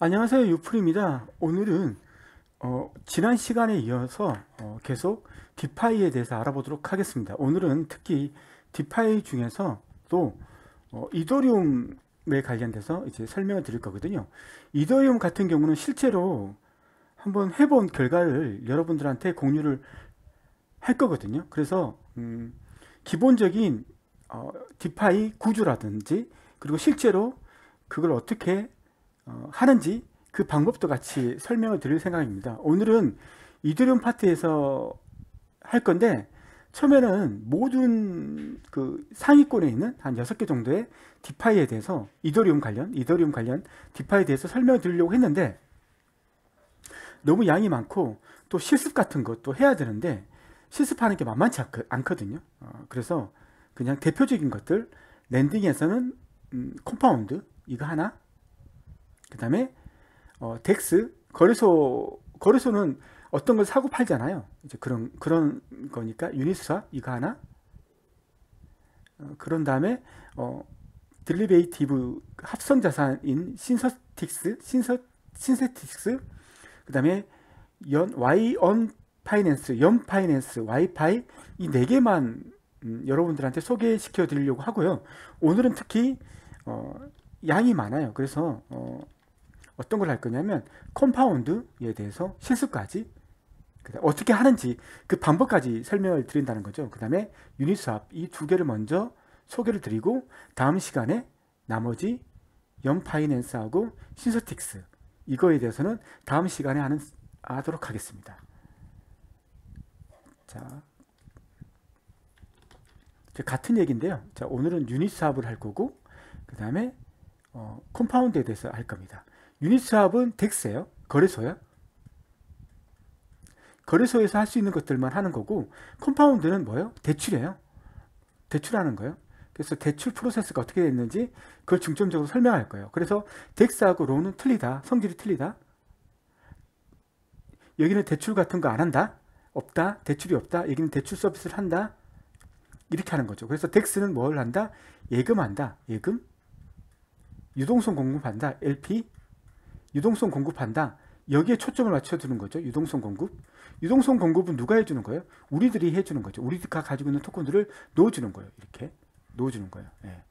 안녕하세요 유풀입니다 오늘은 어, 지난 시간에 이어서 어, 계속 디파이에 대해서 알아보도록 하겠습니다 오늘은 특히 디파이 중에서또 어, 이더리움에 관련돼서 이제 설명을 드릴 거거든요 이더리움 같은 경우는 실제로 한번 해본 결과를 여러분들한테 공유를 할 거거든요 그래서 음, 기본적인 어, 디파이 구조라든지 그리고 실제로 그걸 어떻게 어, 하는지 그 방법도 같이 설명을 드릴 생각입니다. 오늘은 이더리움 파트에서 할 건데 처음에는 모든 그 상위권에 있는 한 6개 정도의 디파이에 대해서 이더리움 관련, 이더리움 관련 디파이에 대해서 설명을 드리려고 했는데 너무 양이 많고 또 실습 같은 것도 해야 되는데 실습하는 게 만만치 않거든요. 어, 그래서 그냥 대표적인 것들 랜딩에서는 음, 컴파운드 이거 하나 그 다음에 어, 덱스 거래소 거래소는 어떤 걸 사고 팔잖아요. 이제 그런 그런 거니까 유니스화 이거 하나. 어, 그런 다음에 어, 딜리베이티브 합성 자산인 신서틱스 신서 신세틱스 그다음에 연 Y 언 파이낸스 연 파이낸스 와이파이 이 네 개만 음, 여러분들한테 소개시켜 드리려고 하고요. 오늘은 특히 어, 양이 많아요. 그래서 어, 어떤 걸 할 거냐면 컴파운드에 대해서 실수까지 어떻게 하는지 그 방법까지 설명을 드린다는 거죠. 그 다음에 유닛 수합 이두 개를 먼저 소개를 드리고 다음 시간에 나머지 연파이낸스하고 신서틱스 이거에 대해서는 다음 시간에 하는, 하도록 하겠습니다. 자, 같은 얘기인데요. 자, 오늘은 유닛 수합을 할 거고 그 다음에 어, 컴파운드에 대해서 할 겁니다. 유니스왑은 덱스예요. 거래소야. 거래소에서 할 수 있는 것들만 하는 거고 컴파운드는 뭐예요? 대출이에요. 대출하는 거예요. 그래서 대출 프로세스가 어떻게 됐는지 그걸 중점적으로 설명할 거예요. 그래서 덱스하고 론은 틀리다. 성질이 틀리다. 여기는 대출 같은 거 안 한다. 없다. 대출이 없다. 여기는 대출 서비스를 한다. 이렇게 하는 거죠. 그래서 덱스는 뭘 한다? 예금한다. 예금. 유동성 공급한다. LP. 유동성 공급 한다 여기에 초점을 맞춰두는 거죠. 유동성 공급. 유동성 공급은 누가 해주는 거예요? 우리들이 해주는 거죠. 우리가 가지고 있는 토큰들을 넣어주는 거예요. 이렇게 넣어주는 거예요. 예.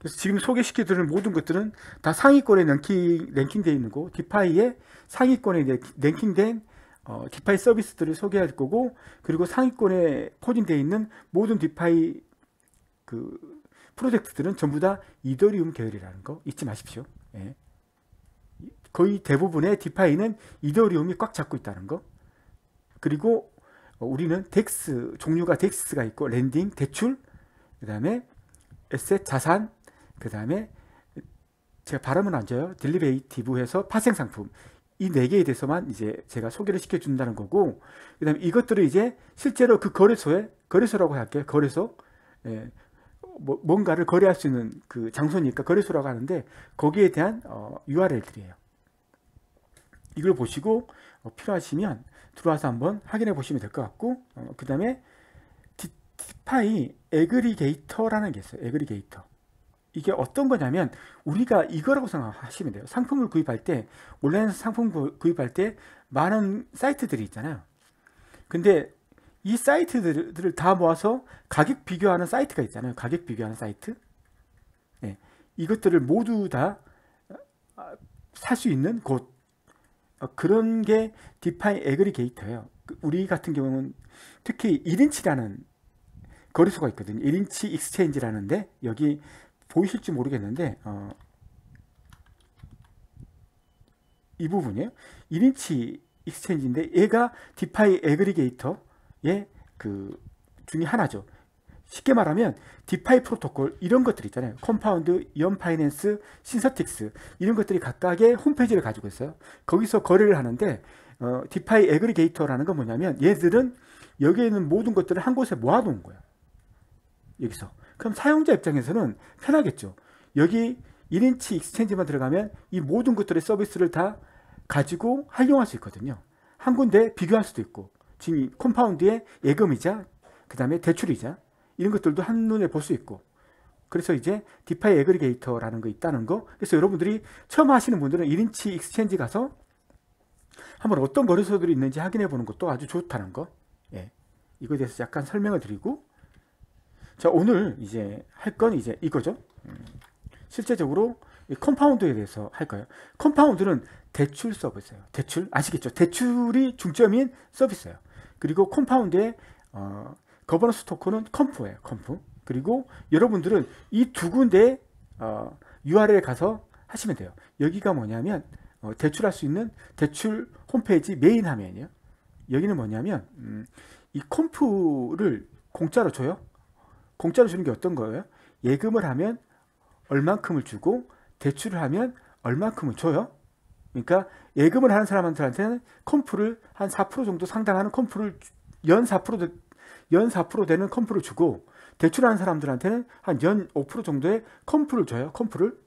그래서 지금 소개시켜드리는 모든 것들은 다 상위권에 랭킹, 랭킹되어 있는 거, 디파이의 상위권에 랭킹된 어, 디파이 서비스들을 소개할 거고, 그리고 상위권에 포진되어 있는 모든 디파이 그 프로젝트들은 전부 다 이더리움 계열이라는 거 잊지 마십시오. 예. 거의 대부분의 디파이는 이더리움이 꽉 잡고 있다는 거. 그리고 우리는 덱스 종류가 덱스가 있고 랜딩, 대출, 그 다음에 에셋, 자산, 그 다음에 제가 발음은 안 줘요. 딜리베이티브해서 파생상품 이 네 개에 대해서만 이제 제가 소개를 시켜준다는 거고 그 다음에 이것들을 이제 실제로 그 거래소에 거래소라고 할게요. 거래소 예, 뭐, 뭔가를 거래할 수 있는 그 장소니까 거래소라고 하는데 거기에 대한 어, URL들이에요. 이걸 보시고 어, 필요하시면 들어와서 한번 확인해 보시면 될 것 같고 어, 그 다음에 디파이 에그리게이터라는 게 있어요 에그리게이터 이게 어떤 거냐면 우리가 이거라고 생각하시면 돼요 상품을 구입할 때 온라인 상품 구입할 때 많은 사이트들이 있잖아요 근데 이 사이트들을 다 모아서 가격 비교하는 사이트가 있잖아요 가격 비교하는 사이트 네. 이것들을 모두 다 살수 어, 있는 곳 어, 그런 게 디파이 애그리게이터예요. 그 우리 같은 경우는 특히 1인치라는 거래소가 있거든요. 1인치 익스체인지라는데 여기 보이실지 모르겠는데 어, 이 부분이에요. 1인치 익스체인지인데 얘가 디파이 애그리게이터의 그 중에 하나죠. 쉽게 말하면 디파이 프로토콜 이런 것들 있잖아요. 컴파운드, 이언파이낸스, 신서틱스 이런 것들이 각각의 홈페이지를 가지고 있어요. 거기서 거래를 하는데 어, 디파이 에그리게이터라는 건 뭐냐면 얘들은 여기에 있는 모든 것들을 한 곳에 모아놓은 거예요. 여기서. 그럼 사용자 입장에서는 편하겠죠. 여기 1인치 익스체인지만 들어가면 이 모든 것들의 서비스를 다 가지고 활용할 수 있거든요. 한 군데 비교할 수도 있고 지금 컴파운드의 예금이자 그 다음에 대출이자 이런 것들도 한눈에 볼 수 있고 그래서 이제 디파이 애그리게이터라는 거 있다는 거 그래서 여러분들이 처음 하시는 분들은 1인치 익스체인지 가서 한번 어떤 거래소들이 있는지 확인해 보는 것도 아주 좋다는 거 예. 이거에 대해서 약간 설명을 드리고 자 오늘 이제 할 건 이제 이거죠 음. 실제적으로 이 컴파운드에 대해서 할 거예요 컴파운드는 대출 서비스예요 대출 아시겠죠 대출이 중점인 서비스예요 그리고 컴파운드에 어, 거버넌스 토큰은 컴프예요. 컴프. 그리고 여러분들은 이 두 군데 어, URL에 가서 하시면 돼요. 여기가 뭐냐면 어, 대출할 수 있는 대출 홈페이지 메인 화면이에요. 여기는 뭐냐면 음, 이 컴프를 공짜로 줘요. 공짜로 주는 게 어떤 거예요? 예금을 하면 얼만큼을 주고 대출을 하면 얼만큼을 줘요. 그러니까 예금을 하는 사람들한테는 컴프를 한 4% 정도 상당하는 컴프를 연4% 연4% 되는 컴프를 주고 대출하는 사람들한테는 한 연 5% 정도의 컴프를 줘요. 컴프를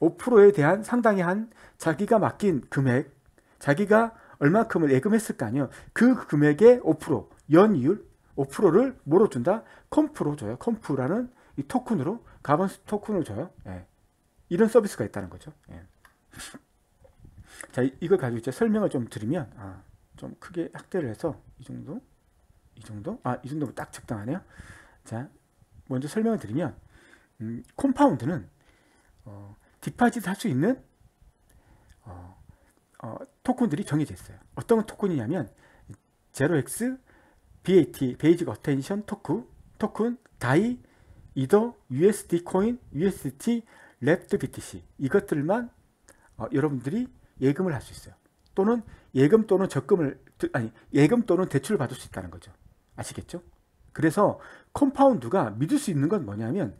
5%에 대한 상당히 한 자기가 맡긴 금액, 자기가 얼마큼을 예금했을 거 아니에요. 그 금액의 5%, 연이율 5%를 뭐로 준다? 컴프로 줘요. 컴프라는 이 토큰으로 가번스 토큰을 줘요. 예. 이런 서비스가 있다는 거죠. 예. 자, 이걸 가지고 이제 설명을 좀 드리면 아, 좀 크게 확대를 해서 이 정도 이 정도? 아, 이 정도면 딱 적당하네요. 자, 먼저 설명을 드리면 음, 컴파운드는 어, 디파짓 할수 있는 어, 어, 토큰들이 정해져 있어요. 어떤 토큰이냐면 0x, BAT, 베이직 어텐션 토큰, 토큰, 다이, 이더, USD 코인, UST, 랩드 BTC 이것들만 어, 여러분들이 예금을 할 수 있어요. 또는 예금 또는 적금을 아니 예금 또는 대출을 받을 수 있다는 거죠. 아시겠죠? 그래서 컴파운드가 믿을 수 있는 건 뭐냐면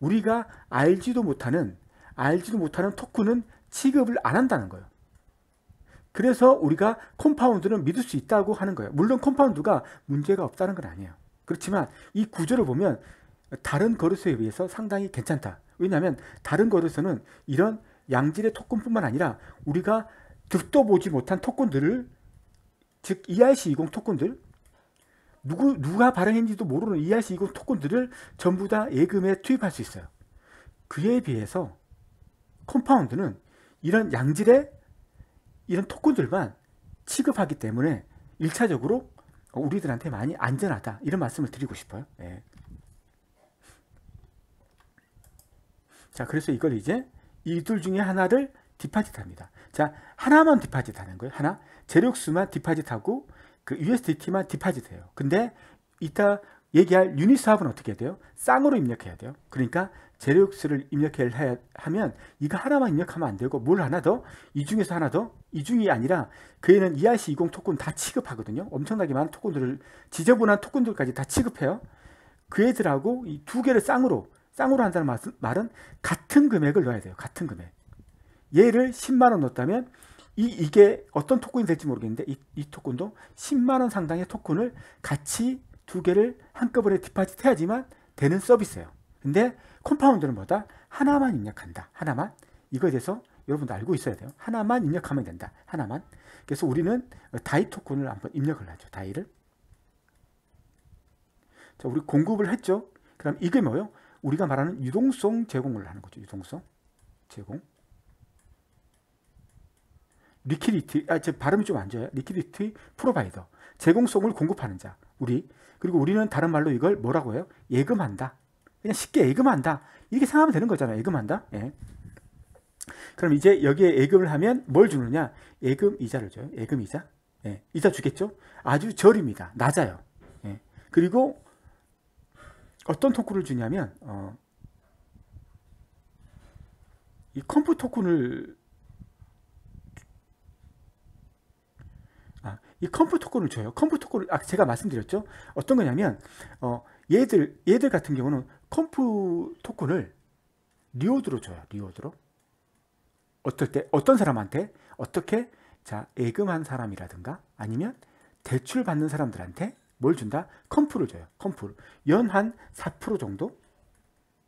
우리가 알지도 못하는 알지도 못하는 토큰은 취급을 안 한다는 거예요. 그래서 우리가 컴파운드는 믿을 수 있다고 하는 거예요. 물론 컴파운드가 문제가 없다는 건 아니에요. 그렇지만 이 구조를 보면 다른 거래소에 비해서 상당히 괜찮다. 왜냐하면 다른 거래소는 이런 양질의 토큰뿐만 아니라 우리가 듣도 보지 못한 토큰들을 즉 ERC20 토큰들 누구, 누가 발행했는지도 모르는 e r c 이거 토큰들을 전부 다 예금에 투입할 수 있어요. 그에 비해서 컴파운드는 이런 양질의 이런 토큰들만 취급하기 때문에 1차적으로 우리들한테 많이 안전하다 이런 말씀을 드리고 싶어요 네. 자 그래서 이걸 이제 이 둘 중에 하나를 디파짓 합니다 자 하나만 디파짓 하는 거예요 하나 재력수만 디파짓 하고 그 USDT만 디파짓해요. 근데 이따 얘기할 유닛 사업은 어떻게 해야 돼요? 쌍으로 입력해야 돼요. 그러니까 재료수를 입력해야 하면 이거 하나만 입력하면 안 되고 뭘 하나 더? 이 중에서 하나 더? 이 중이 아니라 그애는 ERC20 토큰 다 취급하거든요. 엄청나게 많은 토큰들을 지저분한 토큰들까지 다 취급해요. 그 애들하고 이 두 개를 쌍으로 쌍으로 한다는 말은 같은 금액을 넣어야 돼요. 같은 금액. 얘를 10만원 넣었다면 이, 이게 어떤 토큰이 될지 모르겠는데 이, 이 토큰도 10만원 상당의 토큰을 같이 두 개를 한꺼번에 디파짓 해야지만 되는 서비스예요 근데 컴파운드는 뭐다? 하나만 입력한다 하나만 이거에 대해서 여러분도 알고 있어야 돼요 하나만 입력하면 된다 하나만 그래서 우리는 다이 토큰을 한번 입력을 하죠 다이를 자 우리 공급을 했죠 그럼 이게 뭐예요? 우리가 말하는 유동성 제공을 하는 거죠 유동성 제공 리퀴리티, 아, 제 발음이 좀 안 좋아요. 리퀴리티 프로바이더. 제공성을 공급하는 자. 우리. 그리고 우리는 다른 말로 이걸 뭐라고 해요? 예금한다. 그냥 쉽게 예금한다. 이렇게 생각하면 되는 거잖아요. 예금한다. 예. 그럼 이제 여기에 예금을 하면 뭘 주느냐? 예금 이자를 줘요. 예금 이자. 예. 이자 주겠죠? 아주 저립니다. 낮아요. 예. 그리고 어떤 토큰을 주냐면 어, 이 컴프 토큰을 이컴프토 골을 줘요. 컴프토 골을 아, 제가 말씀드렸죠. 어떤 거냐면 어, 얘들 얘들 같은 경우는 컴프 토큰을 리워드로 줘요. 리워드로. 어떨 때 어떤 사람한테 어떻게 자 예금한 사람이라든가 아니면 대출 받는 사람들한테 뭘 준다? 컴프를 줘요. 컴프 연한 4% 정도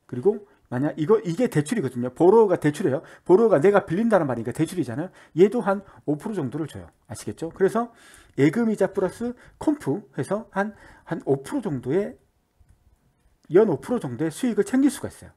그리고 만약 이거 이게 대출이거든요. 보로가 대출이에요. 보로가 내가 빌린다는 말이니까 대출이잖아요. 얘도 한 5% 정도를 줘요. 아시겠죠? 그래서 예금이자 플러스 컴프 해서 한한 5% 정도의 연 5% 정도의 수익을 챙길 수가 있어요.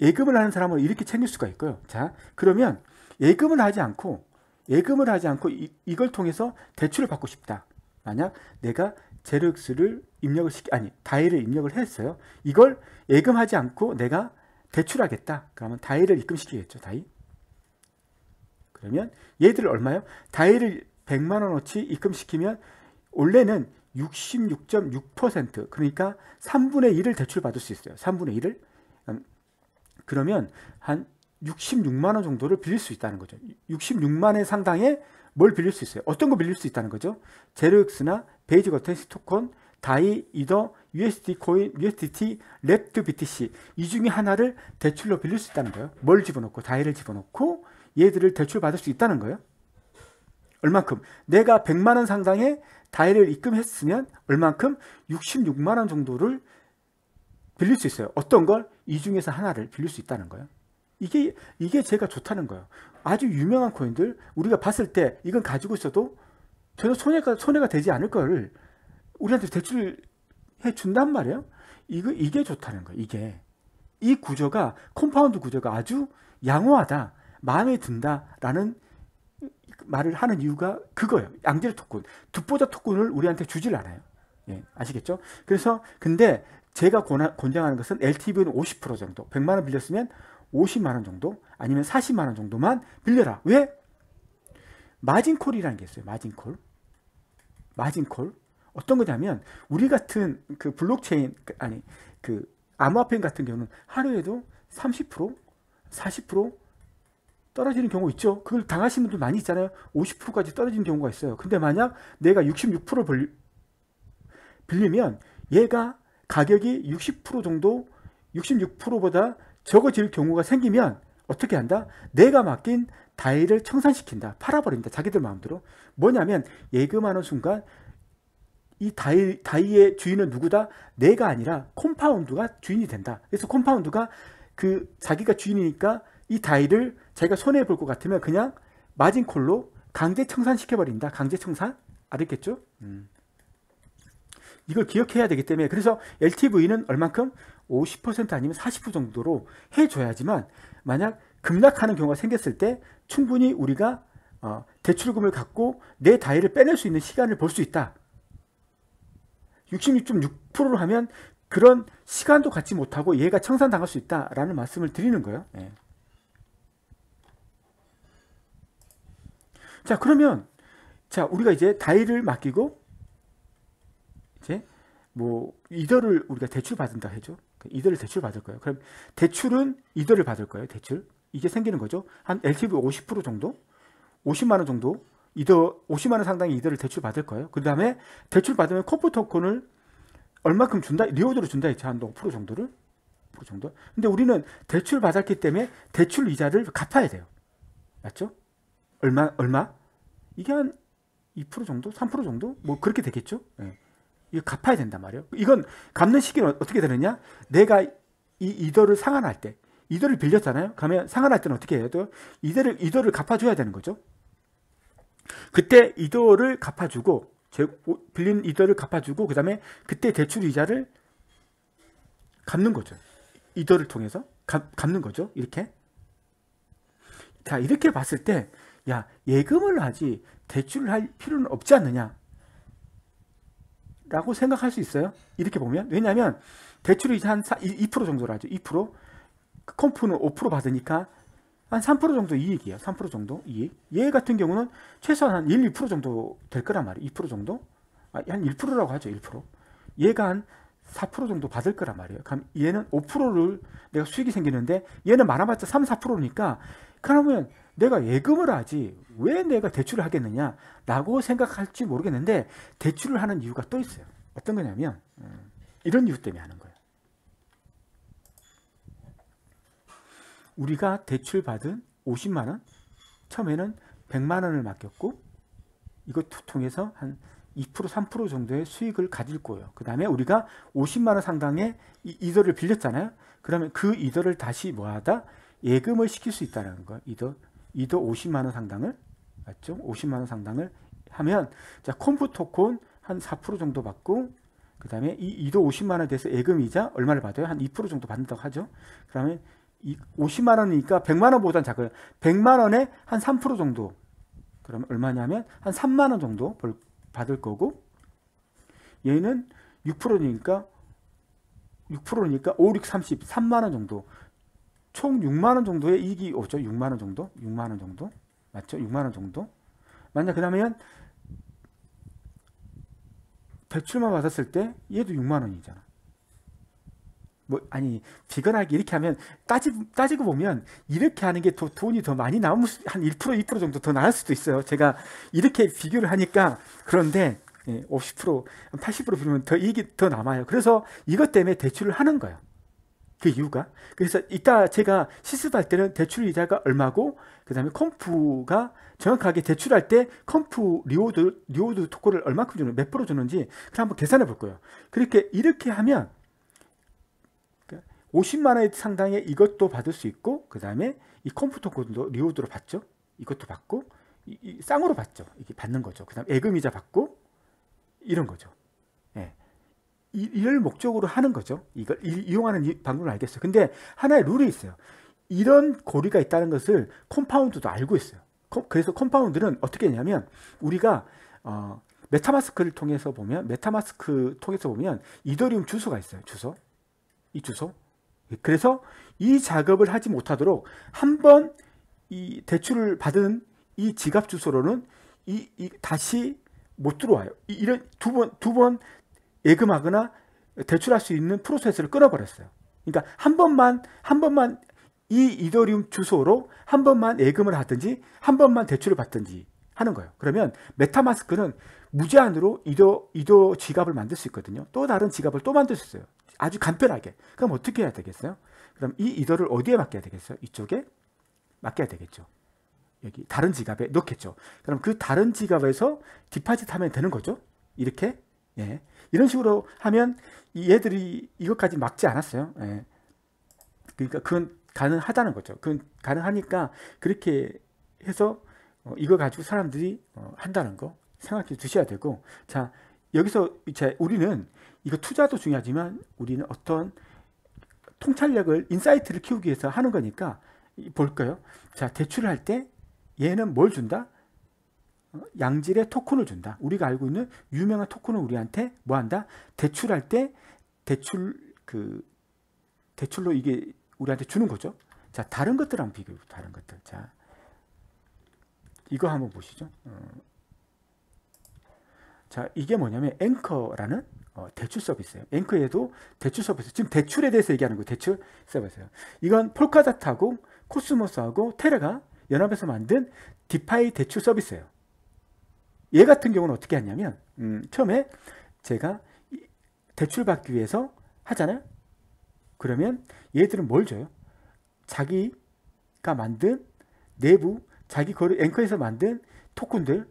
예금을 하는 사람은 이렇게 챙길 수가 있고요. 자, 그러면 예금을 하지 않고 예금을 하지 않고 이, 이걸 통해서 대출을 받고 싶다. 만약 내가 제르스를 입력을 시키 아니 다이를 입력을 했어요. 이걸 예금하지 않고 내가 대출하겠다. 그러면 다이를 입금시키겠죠. 다이. 그러면 얘들을 얼마요? 다이를 100만 원어치 입금시키면 원래는 66.6% 그러니까 3분의 1을 대출받을 수 있어요. 3분의 1을 음, 그러면 한 66만 원 정도를 빌릴 수 있다는 거죠. 66만 원 상당의 뭘 빌릴 수 있어요? 어떤 거 빌릴 수 있다는 거죠? 제로엑스나 베이지 거테스 토큰, 다이, 이더, USD 코인, USDT, 랩트 BTC 이 중에 하나를 대출로 빌릴 수 있다는 거예요. 뭘 집어넣고 다이를 집어넣고 얘들을 대출받을 수 있다는 거예요. 얼만큼 내가 100만 원 상당의 다이를 입금했으면 얼만큼 66만 원 정도를 빌릴 수 있어요. 어떤 걸 이 중에서 하나를 빌릴 수 있다는 거예요. 이게 이게 제가 좋다는 거예요. 아주 유명한 코인들 우리가 봤을 때 이건 가지고 있어도 전혀 손해가, 손해가 되지 않을 걸 우리한테 대출해 준단 말이에요. 이거, 이게 좋다는 거예요. 이게. 이 구조가, 컴파운드 구조가 아주 양호하다, 마음에 든다라는 말을 하는 이유가 그거예요. 양질 토큰. 듣보자 토큰을 우리한테 주질 않아요. 예, 아시겠죠? 그래서, 근데 제가 권하, 권장하는 것은 LTV는 50% 정도. 100만원 빌렸으면 50만원 정도, 아니면 40만원 정도만 빌려라. 왜? 마진콜이라는 게 있어요. 마진콜. 마진콜 어떤 거냐면 우리 같은 그 블록체인 그 아니 그 암호화폐 같은 경우는 하루에도 30% 40% 떨어지는 경우 있죠 그걸 당하신 분들 많이 있잖아요 50%까지 떨어지는 경우가 있어요 근데 만약 내가 66%를 빌리면 얘가 가격이 60% 정도 66%보다 적어질 경우가 생기면 어떻게 한다? 내가 맡긴 다이를 청산시킨다. 팔아버린다. 자기들 마음대로. 뭐냐면 예금하는 순간 이 다이, 다이의 주인은 누구다? 내가 아니라 콤파운드가 주인이 된다. 그래서 콤파운드가 그 자기가 주인이니까 이 다이를 자기가 손해 볼 것 같으면 그냥 마진콜로 강제 청산시켜 버린다. 강제 청산 알겠죠? 음. 이걸 기억해야 되기 때문에 그래서 LTV는 얼만큼 50% 아니면 40% 정도로 해줘야지만 만약 급락하는 경우가 생겼을 때 충분히 우리가 어, 대출금을 갖고 내 다이를 빼낼 수 있는 시간을 볼 수 있다. 66.6%로 하면 그런 시간도 갖지 못하고 얘가 청산당할 수 있다라는 말씀을 드리는 거예요. 네. 자 그러면 자 우리가 이제 다이를 맡기고 이제 뭐 이더를 우리가 대출 받는다 해죠. 이들을 대출 받을 거예요. 그럼 대출은 이들을 받을 거예요. 대출. 이게 생기는 거죠. 한 LTV 50% 정도? 50만 원 정도? 이더 50만 원 상당의 이들을 대출 받을 거예요. 그다음에 대출 받으면 코프 토큰을 얼마큼 준다? 리워드로 준다 했죠. 한5% 정도를. 5% 정도. 근데 우리는 대출 받았기 때문에 대출 이자를 갚아야 돼요. 맞죠? 얼마 얼마? 이게 한 2% 정도? 3% 정도? 뭐 그렇게 되겠죠? 네. 이거 갚아야 된단 말이에요. 이건 갚는 시기는 어떻게 되느냐? 내가 이 이도를 상환할 때, 이도를 빌렸잖아요. 그러면 상환할 때는 어떻게 해야 돼요? 이도를, 이도를 갚아줘야 되는 거죠. 그때 이도를 갚아주고, 빌린 이도를 갚아주고, 그 다음에 그때 대출 이자를 갚는 거죠. 이도를 통해서 갚, 갚는 거죠. 이렇게. 자, 이렇게 봤을 때, 야, 예금을 하지 대출을 할 필요는 없지 않느냐? 라고 생각할 수 있어요. 이렇게 보면. 왜냐하면 대출이 한 2% 정도로 하죠. 2%. 그 컴프는 5% 받으니까 한 3% 정도 이익이에요. 3% 정도 이익. 얘 같은 경우는 최소한 한 1, 2% 정도 될 거란 말이에요. 2% 정도? 아, 한 1%라고 하죠. 1%. 얘가 한 4% 정도 받을 거란 말이에요. 그럼 얘는 5%를 내가 수익이 생기는데 얘는 많아봤자 3, 4%니까 그러면 내가 예금을 하지 왜 내가 대출을 하겠느냐라고 생각할지 모르겠는데 대출을 하는 이유가 또 있어요. 어떤 거냐면 음, 이런 이유 때문에 하는 거예요. 우리가 대출받은 50만 원 처음에는 100만 원을 맡겼고 이것 통해서 한 2% 3% 정도의 수익을 가질 거예요. 그 다음에 우리가 50만 원 상당의 이더를 빌렸잖아요. 그러면 그 이더를 다시 뭐하다 예금을 시킬 수 있다는 거예요. 이더 이도 50만원 상당을 맞죠? 50만원 상당을 하면 자 콤프 토콘한 4% 정도 받고 그 다음에 이이도 50만원에 대해서 예금이자 얼마를 받아요? 한 2% 정도 받는다고 하죠. 그 다음에 50만원이니까 100만원보단 작아요. 100만원에 한 3% 정도 그러면 얼마냐면 한 3만원 정도 벌, 받을 거고 얘는 6%니까 6%니까 5, 6, 30, 3만원 정도 총 6만 원 정도의 이익이 오죠. 6만 원 정도? 6만 원 정도? 맞죠? 6만 원 정도? 만약 그다음에는 대출만 받았을 때 얘도 6만 원이잖아. 뭐 아니 비건하게 이렇게 하면 따지, 따지고 보면 이렇게 하는 게 더, 돈이 더 많이 나을 수, 한1% 2% 정도 더 나을 수도 있어요. 제가 이렇게 비교를 하니까 그런데 50% 예, 80% 부르면 더 이익이 더 남아요. 그래서 이것 때문에 대출을 하는 거예요. 그 이유가 그래서 이따 제가 실습할 때는 대출 이자가 얼마고 그 다음에 컴프가 정확하게 대출할 때 컴프 리오드 리오드 토크를 얼마큼 주는 몇 프로 주는지 그 한번 계산해 볼 거예요 그렇게 이렇게 하면 50만원 그러니까 상당의 이것도 받을 수 있고 그 다음에 이 컴프 토크도 리오드로 받죠 이것도 받고 이, 이 쌍으로 받죠 이게 받는 거죠 그 다음 에애금이자 받고 이런 거죠 이를 목적으로 하는 거죠. 이걸 이용하는 방법을 알겠어요. 근데 하나의 룰이 있어요. 이런 고리가 있다는 것을 컴파운드도 알고 있어요. 그래서 컴파운드는 어떻게 했냐면 우리가 어, 메타마스크를 통해서 보면 메타마스크 통해서 보면 이더리움 주소가 있어요. 주소. 이 주소. 그래서 이 작업을 하지 못하도록 한 번 이 대출을 받은 이 지갑 주소로는 이, 이 다시 못 들어와요. 이런 두번두번 예금하거나 대출할 수 있는 프로세스를 끊어버렸어요. 그러니까 한 번만 한 번만 이 이더리움 주소로 한 번만 예금을 하든지 한 번만 대출을 받든지 하는 거예요. 그러면 메타마스크는 무제한으로 이더 이더 지갑을 만들 수 있거든요. 또 다른 지갑을 또 만들 수 있어요. 아주 간편하게. 그럼 어떻게 해야 되겠어요? 그럼 이 이더를 어디에 맡겨야 되겠어요? 이쪽에 맡겨야 되겠죠. 여기 다른 지갑에 넣겠죠. 그럼 그 다른 지갑에서 디파짓 하면 되는 거죠. 이렇게 예. 이런 식으로 하면 얘들이 이것까지 막지 않았어요. 예. 그러니까 그건 가능하다는 거죠. 그건 가능하니까 그렇게 해서 어, 이거 가지고 사람들이 어, 한다는 거 생각해 두셔야 되고 자 여기서 이제 우리는 이거 투자도 중요하지만 우리는 어떤 통찰력을 인사이트를 키우기 위해서 하는 거니까 볼까요? 자 대출을 할 때 얘는 뭘 준다? 양질의 토큰을 준다. 우리가 알고 있는 유명한 토큰을 우리한테 뭐 한다? 대출할 때 대출 그 대출로 이게 우리한테 주는 거죠. 자, 다른 것들랑 비교해 보죠. 다른 것들. 자. 이거 한번 보시죠. 어. 자, 이게 뭐냐면 앵커라는 어, 대출 서비스예요. 앵커에도 대출 서비스. 지금 대출에 대해서 얘기하는 거예요 대출 서비스예요. 이건 폴카다타고 코스모스하고 테레가 연합해서 만든 디파이 대출 서비스예요. 얘 같은 경우는 어떻게 하냐면 음, 처음에 제가 대출 받기 위해서 하잖아요. 그러면 얘들은 뭘 줘요? 자기가 만든 내부 자기 거래 앵커에서 만든 토큰들을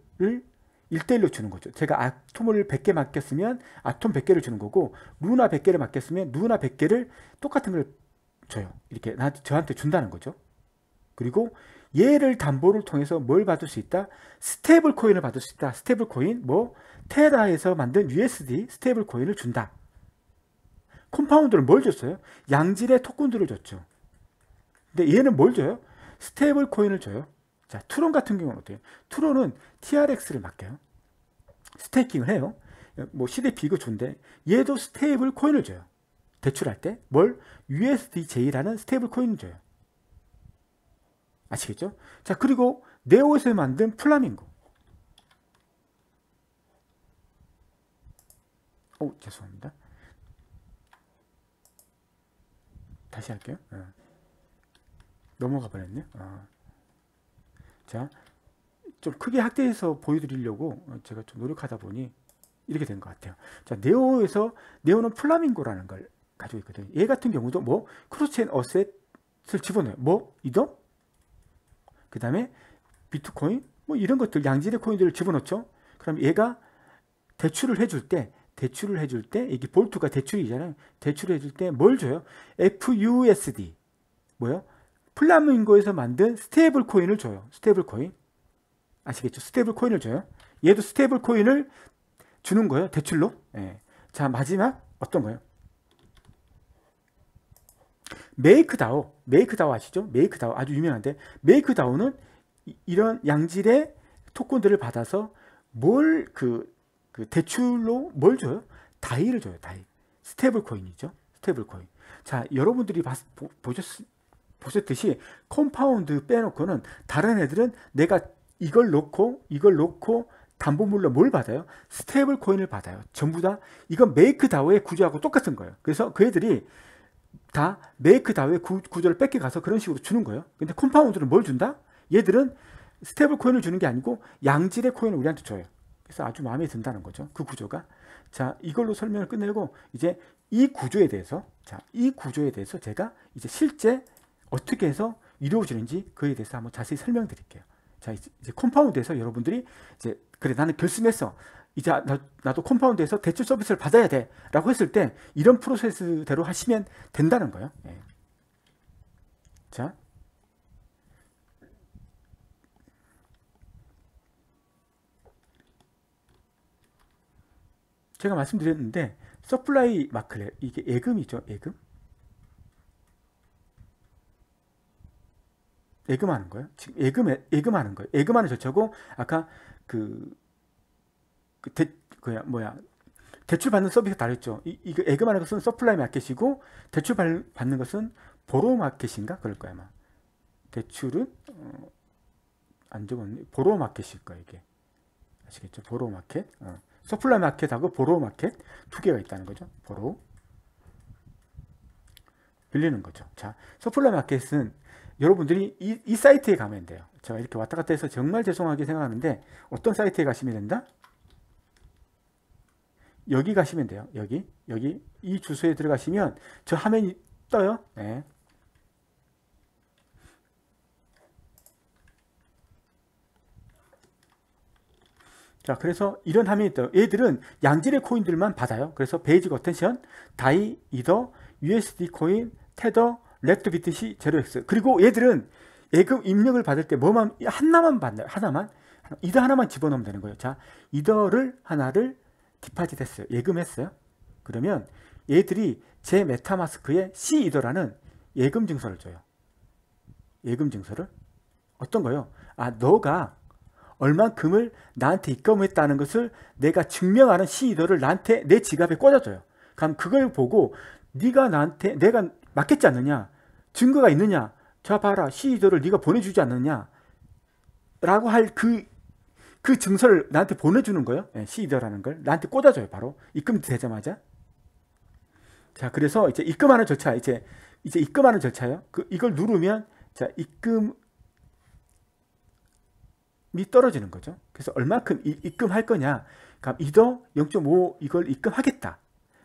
일대일로 주는 거죠. 제가 아톰을 100개 맡겼으면 아톰 100개를 주는 거고 루나 100개를 맡겼으면 루나 100개를 똑같은 걸 줘요. 이렇게 나한테, 저한테 준다는 거죠. 그리고 얘를 담보를 통해서 뭘 받을 수 있다? 스테이블 코인을 받을 수 있다. 스테이블 코인, 뭐, 테라에서 만든 USD 스테이블 코인을 준다. 컴파운드를 뭘 줬어요? 양질의 토큰들을 줬죠. 근데 얘는 뭘 줘요? 스테이블 코인을 줘요. 자, 트론 같은 경우는 어때요? 트론은 TRX를 맡겨요. 스테이킹을 해요. 뭐 CDP 이거 준대. 얘도 스테이블 코인을 줘요. 대출할 때 뭘? USDJ라는 스테이블 코인을 줘요. 아시겠죠? 자 그리고 내 옷을 만든 플라밍고 오 죄송합니다 다시 할게요 어. 넘어가 버렸네 어. 자좀 크게 확대해서 보여드리려고 제가 좀 노력하다 보니 이렇게 된 것 같아요 자 네오에서 네오는 플라밍고라는 걸 가지고 있거든요 얘 같은 경우도 뭐 크로첸 어셋을 집어넣어요 뭐? 이덤? 그 다음에 비트코인 뭐 이런 것들 양질의 코인들을 집어넣죠. 그럼 얘가 대출을 해줄 때 대출을 해줄 때 이게 볼트가 대출이잖아요. 대출을 해줄 때 뭘 줘요? FUSD 뭐요? 플라밍고에서 만든 스테이블 코인을 줘요. 스테이블 코인 아시겠죠? 스테이블 코인을 줘요. 얘도 스테이블 코인을 주는 거예요. 대출로. 예. 자 마지막 어떤 거예요? 메이크다오, 메이크다오 아시죠? 메이크다오 아주 유명한데 메이크다오는 이런 양질의 토큰들을 받아서 뭘그 그 대출로 뭘 줘요? 다이를 줘요, 다이. 스테이블 코인이죠. 스테이블 코인. 자, 여러분들이 봤, 보, 보셨, 보셨듯이 컴파운드 빼놓고는 다른 애들은 내가 이걸 놓고 이걸 놓고 담보물로 뭘 받아요? 스테이블 코인을 받아요. 전부 다 이건 메이크다오의 구조하고 똑같은 거예요. 그래서 그 애들이 다 메이크 e 다음 구, 조를을 뺏겨 가서 그런 식으로 주는 거예요. 근데 컴파운드는 뭘 준다? 얘들은 스테블 코인을 주는 게 아니고 양질의 코인을 우리한테 줘요. 그래서 아주 마음에 든다는 거죠. 그 구조가. 자, 이걸로 설명을 끝내고 이제 이 구조에 대해서 자, 이 구조에 대해서 제가 이제 실제 어떻게 해서 이루어지는지 그에 대해서 한번 자세히 설명드릴게요. 자, 이제 컴파운드에서 여러분들이 이제 그래 나는 결심했어. 이제 나, 도 컴파운드에서 대출 서비스를 받아야 돼 라고 했을 때 이런 프로세스대로 하시면 된다는 거예요 예. 자 제가 말씀드렸는데 서플라이 마클레 이게 예금이죠 예금 예금하는 거예요 지금 예금 예금하는 거예요 예금하는 절차고 아까 그그 대, 그야 뭐야 대출 받는 서비스가 다르죠. 이, 이거 에그만한 것은 서플라이 마켓이고 대출 받는 것은 보로 마켓인가 그럴 거야 아마. 대출은 어, 안 적었네. 보로 마켓일 거야 이게. 아시겠죠? 보로 마켓. 어. 서플라이 마켓하고 보로 마켓 두 개가 있다는 거죠. 보로 빌리는 거죠. 자, 서플라이 마켓은 여러분들이 이, 이 사이트에 가면 돼요. 제가 이렇게 왔다 갔다 해서 정말 죄송하게 생각하는데 어떤 사이트에 가시면 된다? 여기 가시면 돼요. 여기, 여기 이 주소에 들어가시면 저 화면이 떠요. 네. 자, 그래서 이런 화면이 떠요 얘들은 양질의 코인들만 받아요. 그래서 베이직 어텐션, 다이, 이더, USD 코인, 테더, 렉트 비트시, 제로엑스. 그리고 얘들은 예금 입력을 받을 때 뭐만 하나만 받나요? 하나만 이더 하나만 집어넣으면 되는 거예요. 자, 이더를 하나를 기파짓 했어요. 예금했어요. 그러면 얘들이 제 메타마스크에 C이더라는 예금 증서를 줘요. 예금 증서를. 어떤 거요? 아, 너가 얼만큼을 나한테 입금했다는 것을 내가 증명하는 c 이더를 나한테 내 지갑에 꽂아줘요. 그럼 그걸 보고 네가 나한테 내가 맞겠지 않느냐? 증거가 있느냐? 자 봐라 c 이더를 네가 보내주지 않느냐? 라고 할그 그 증서를 나한테 보내주는 거예요. 예, 시이더라는 걸 나한테 꽂아줘요. 바로 입금 되자마자. 자, 그래서 이제 입금하는 절차, 이제 이제 입금하는 절차요. 그 이걸 누르면 자 입금이 떨어지는 거죠. 그래서 얼만큼 이, 입금할 거냐. 그러니까 이더 0.5 이걸 입금하겠다.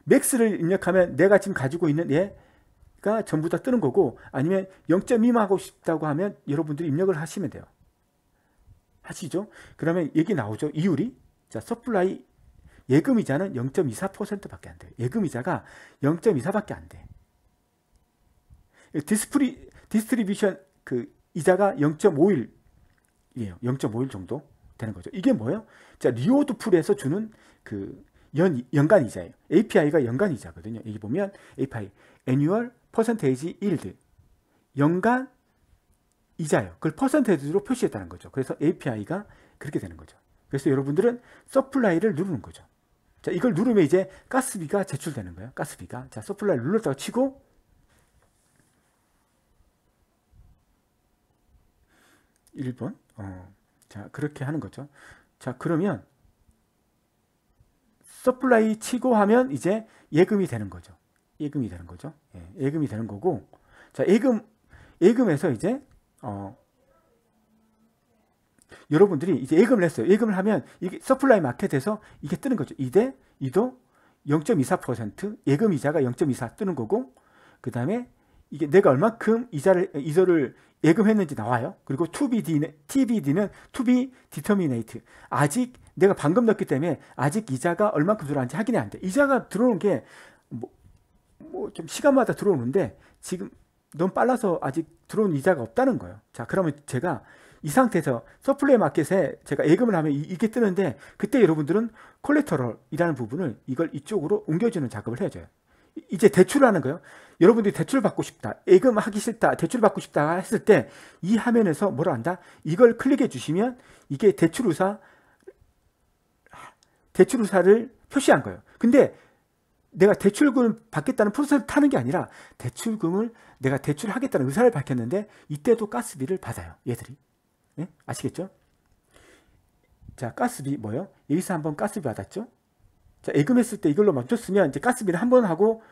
맥스를 입력하면 내가 지금 가지고 있는 얘가 전부 다 뜨는 거고 아니면 0.2만 하고 싶다고 하면 여러분들이 입력을 하시면 돼요. 하시죠 그러면 얘기 나오죠. 이율이 자 서플라이 예금이자는 0.24%밖에 안 돼요. 예금이자가 0.24밖에 안 돼. 디스프리 디스트리뷰션 그 이자가 0.5일이에요. 0.5일 정도 되는 거죠. 이게 뭐예요? 자 리오드 풀에서 주는 그 연, 연간 이자예요. API가 연간 이자거든요. 여기 보면 API annual percentage yield 연간 이자요. 그걸 퍼센테이지로 표시했다는 거죠. 그래서 API가 그렇게 되는 거죠. 그래서 여러분들은 서플라이를 누르는 거죠. 자, 이걸 누르면 이제 가스비가 제출되는 거예요. 가스비가. 자, 서플라이를 눌렀다고 치고 1번 어. 자, 그렇게 하는 거죠. 자, 그러면 서플라이 치고 하면 이제 예금이 되는 거죠. 예금이 되는 거죠. 예, 금이 되는 거고 자, 예금 예금에서 이제 어, 여러분들이 이제 예금을 했어요. 예금을 하면 이게 서플라이 마켓에서 이게 뜨는 거죠. 이대 이도 0.24% 예금 이자가 0.24 뜨는 거고 그 다음에 이게 내가 얼마큼 이자를 이자를 예금했는지 나와요. 그리고 TBD, TBD는 To Be Determinate. 아직 내가 방금 넣었기 때문에 아직 이자가 얼마큼 들어왔는지 확인이 안 돼. 이자가 들어오는 게뭐좀 뭐 시간마다 들어오는데 지금 너무 빨라서 아직 들어온 이자가 없다는 거예요. 자, 그러면 제가 이 상태에서 서플레이 마켓에 제가 예금을 하면 이게 뜨는데 그때 여러분들은 콜레터럴이라는 부분을 이걸 이쪽으로 옮겨주는 작업을 해줘요. 이제 대출을 하는 거예요. 여러분들이 대출 받고 싶다, 예금 하기 싫다, 대출 받고 싶다 했을 때 이 화면에서 뭐라 한다? 이걸 클릭해 주시면 이게 대출 의사 대출 의사를 표시한 거예요. 근데 내가 대출금을 받겠다는 프로세스를 타는 게 아니라 대출금을 내가 대출 하겠다는 의사를 밝혔는데 이때도 가스비를 받아요. 얘들이. 예? 아시겠죠? 자, 가스비 뭐요? 예 여기서 한번 가스비 받았죠? 자, 예금했을 때 이걸로 멈췄으면 이제 가스비를 한 번 하고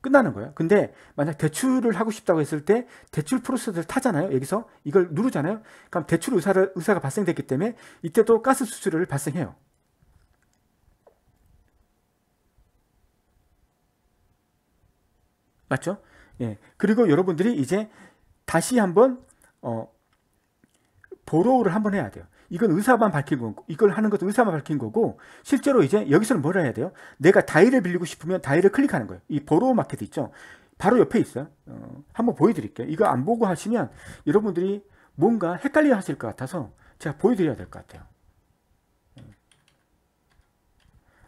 끝나는 거예요. 근데 만약 대출을 하고 싶다고 했을 때 대출 프로세스를 타잖아요. 여기서 이걸 누르잖아요. 그럼 대출 의사를, 의사가 발생됐기 때문에 이때도 가스 수수료를 발생해요. 맞죠? 예. 그리고 여러분들이 이제 다시 한번 어, 보로우를 한번 해야 돼요. 이건 의사만 밝힌 거고 이걸 하는 것도 의사만 밝힌 거고 실제로 이제 여기서는 뭘 해야 돼요? 내가 다이를 빌리고 싶으면 다이를 클릭하는 거예요. 이 보로우 마켓 있죠? 바로 옆에 있어요. 어, 한번 보여드릴게요. 이거 안 보고 하시면 여러분들이 뭔가 헷갈려 하실 것 같아서 제가 보여드려야 될 것 같아요. 예.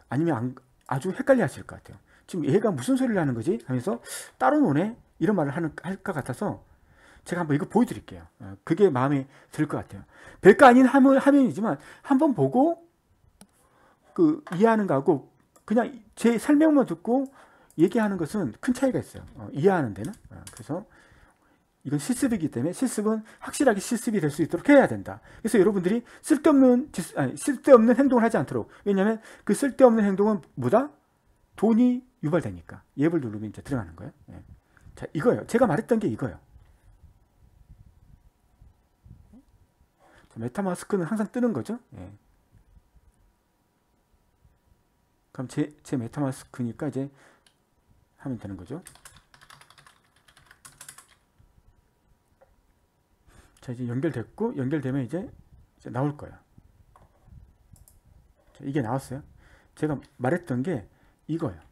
아니면 안, 아주 헷갈려 하실 것 같아요. 지금 얘가 무슨 소리를 하는 거지? 하면서 따로 노네? 이런 말을 하는, 할것 같아서 제가 한번 이거 보여드릴게요. 어, 그게 마음에 들 것 같아요. 별거 아닌 화면, 화면이지만 한번 보고 그 이해하는 거하고 그냥 제 설명만 듣고 얘기하는 것은 큰 차이가 있어요. 어, 이해하는 데는. 어, 그래서 이건 실습이기 때문에 실습은 확실하게 실습이 될 수 있도록 해야 된다. 그래서 여러분들이 쓸데없는 아니, 쓸데없는 행동을 하지 않도록. 왜냐하면 그 쓸데없는 행동은 뭐다? 돈이 유발되니까 예불 누르면 이제 들어가는 거예요. 예. 자, 이거예요. 제가 말했던 게 이거예요. 자, 메타마스크는 항상 뜨는 거죠. 예. 그럼 제, 제 메타마스크니까 이제 하면 되는 거죠. 자, 이제 연결됐고, 연결되면 이제, 이제 나올 거예요. 자, 이게 나왔어요. 제가 말했던 게 이거예요.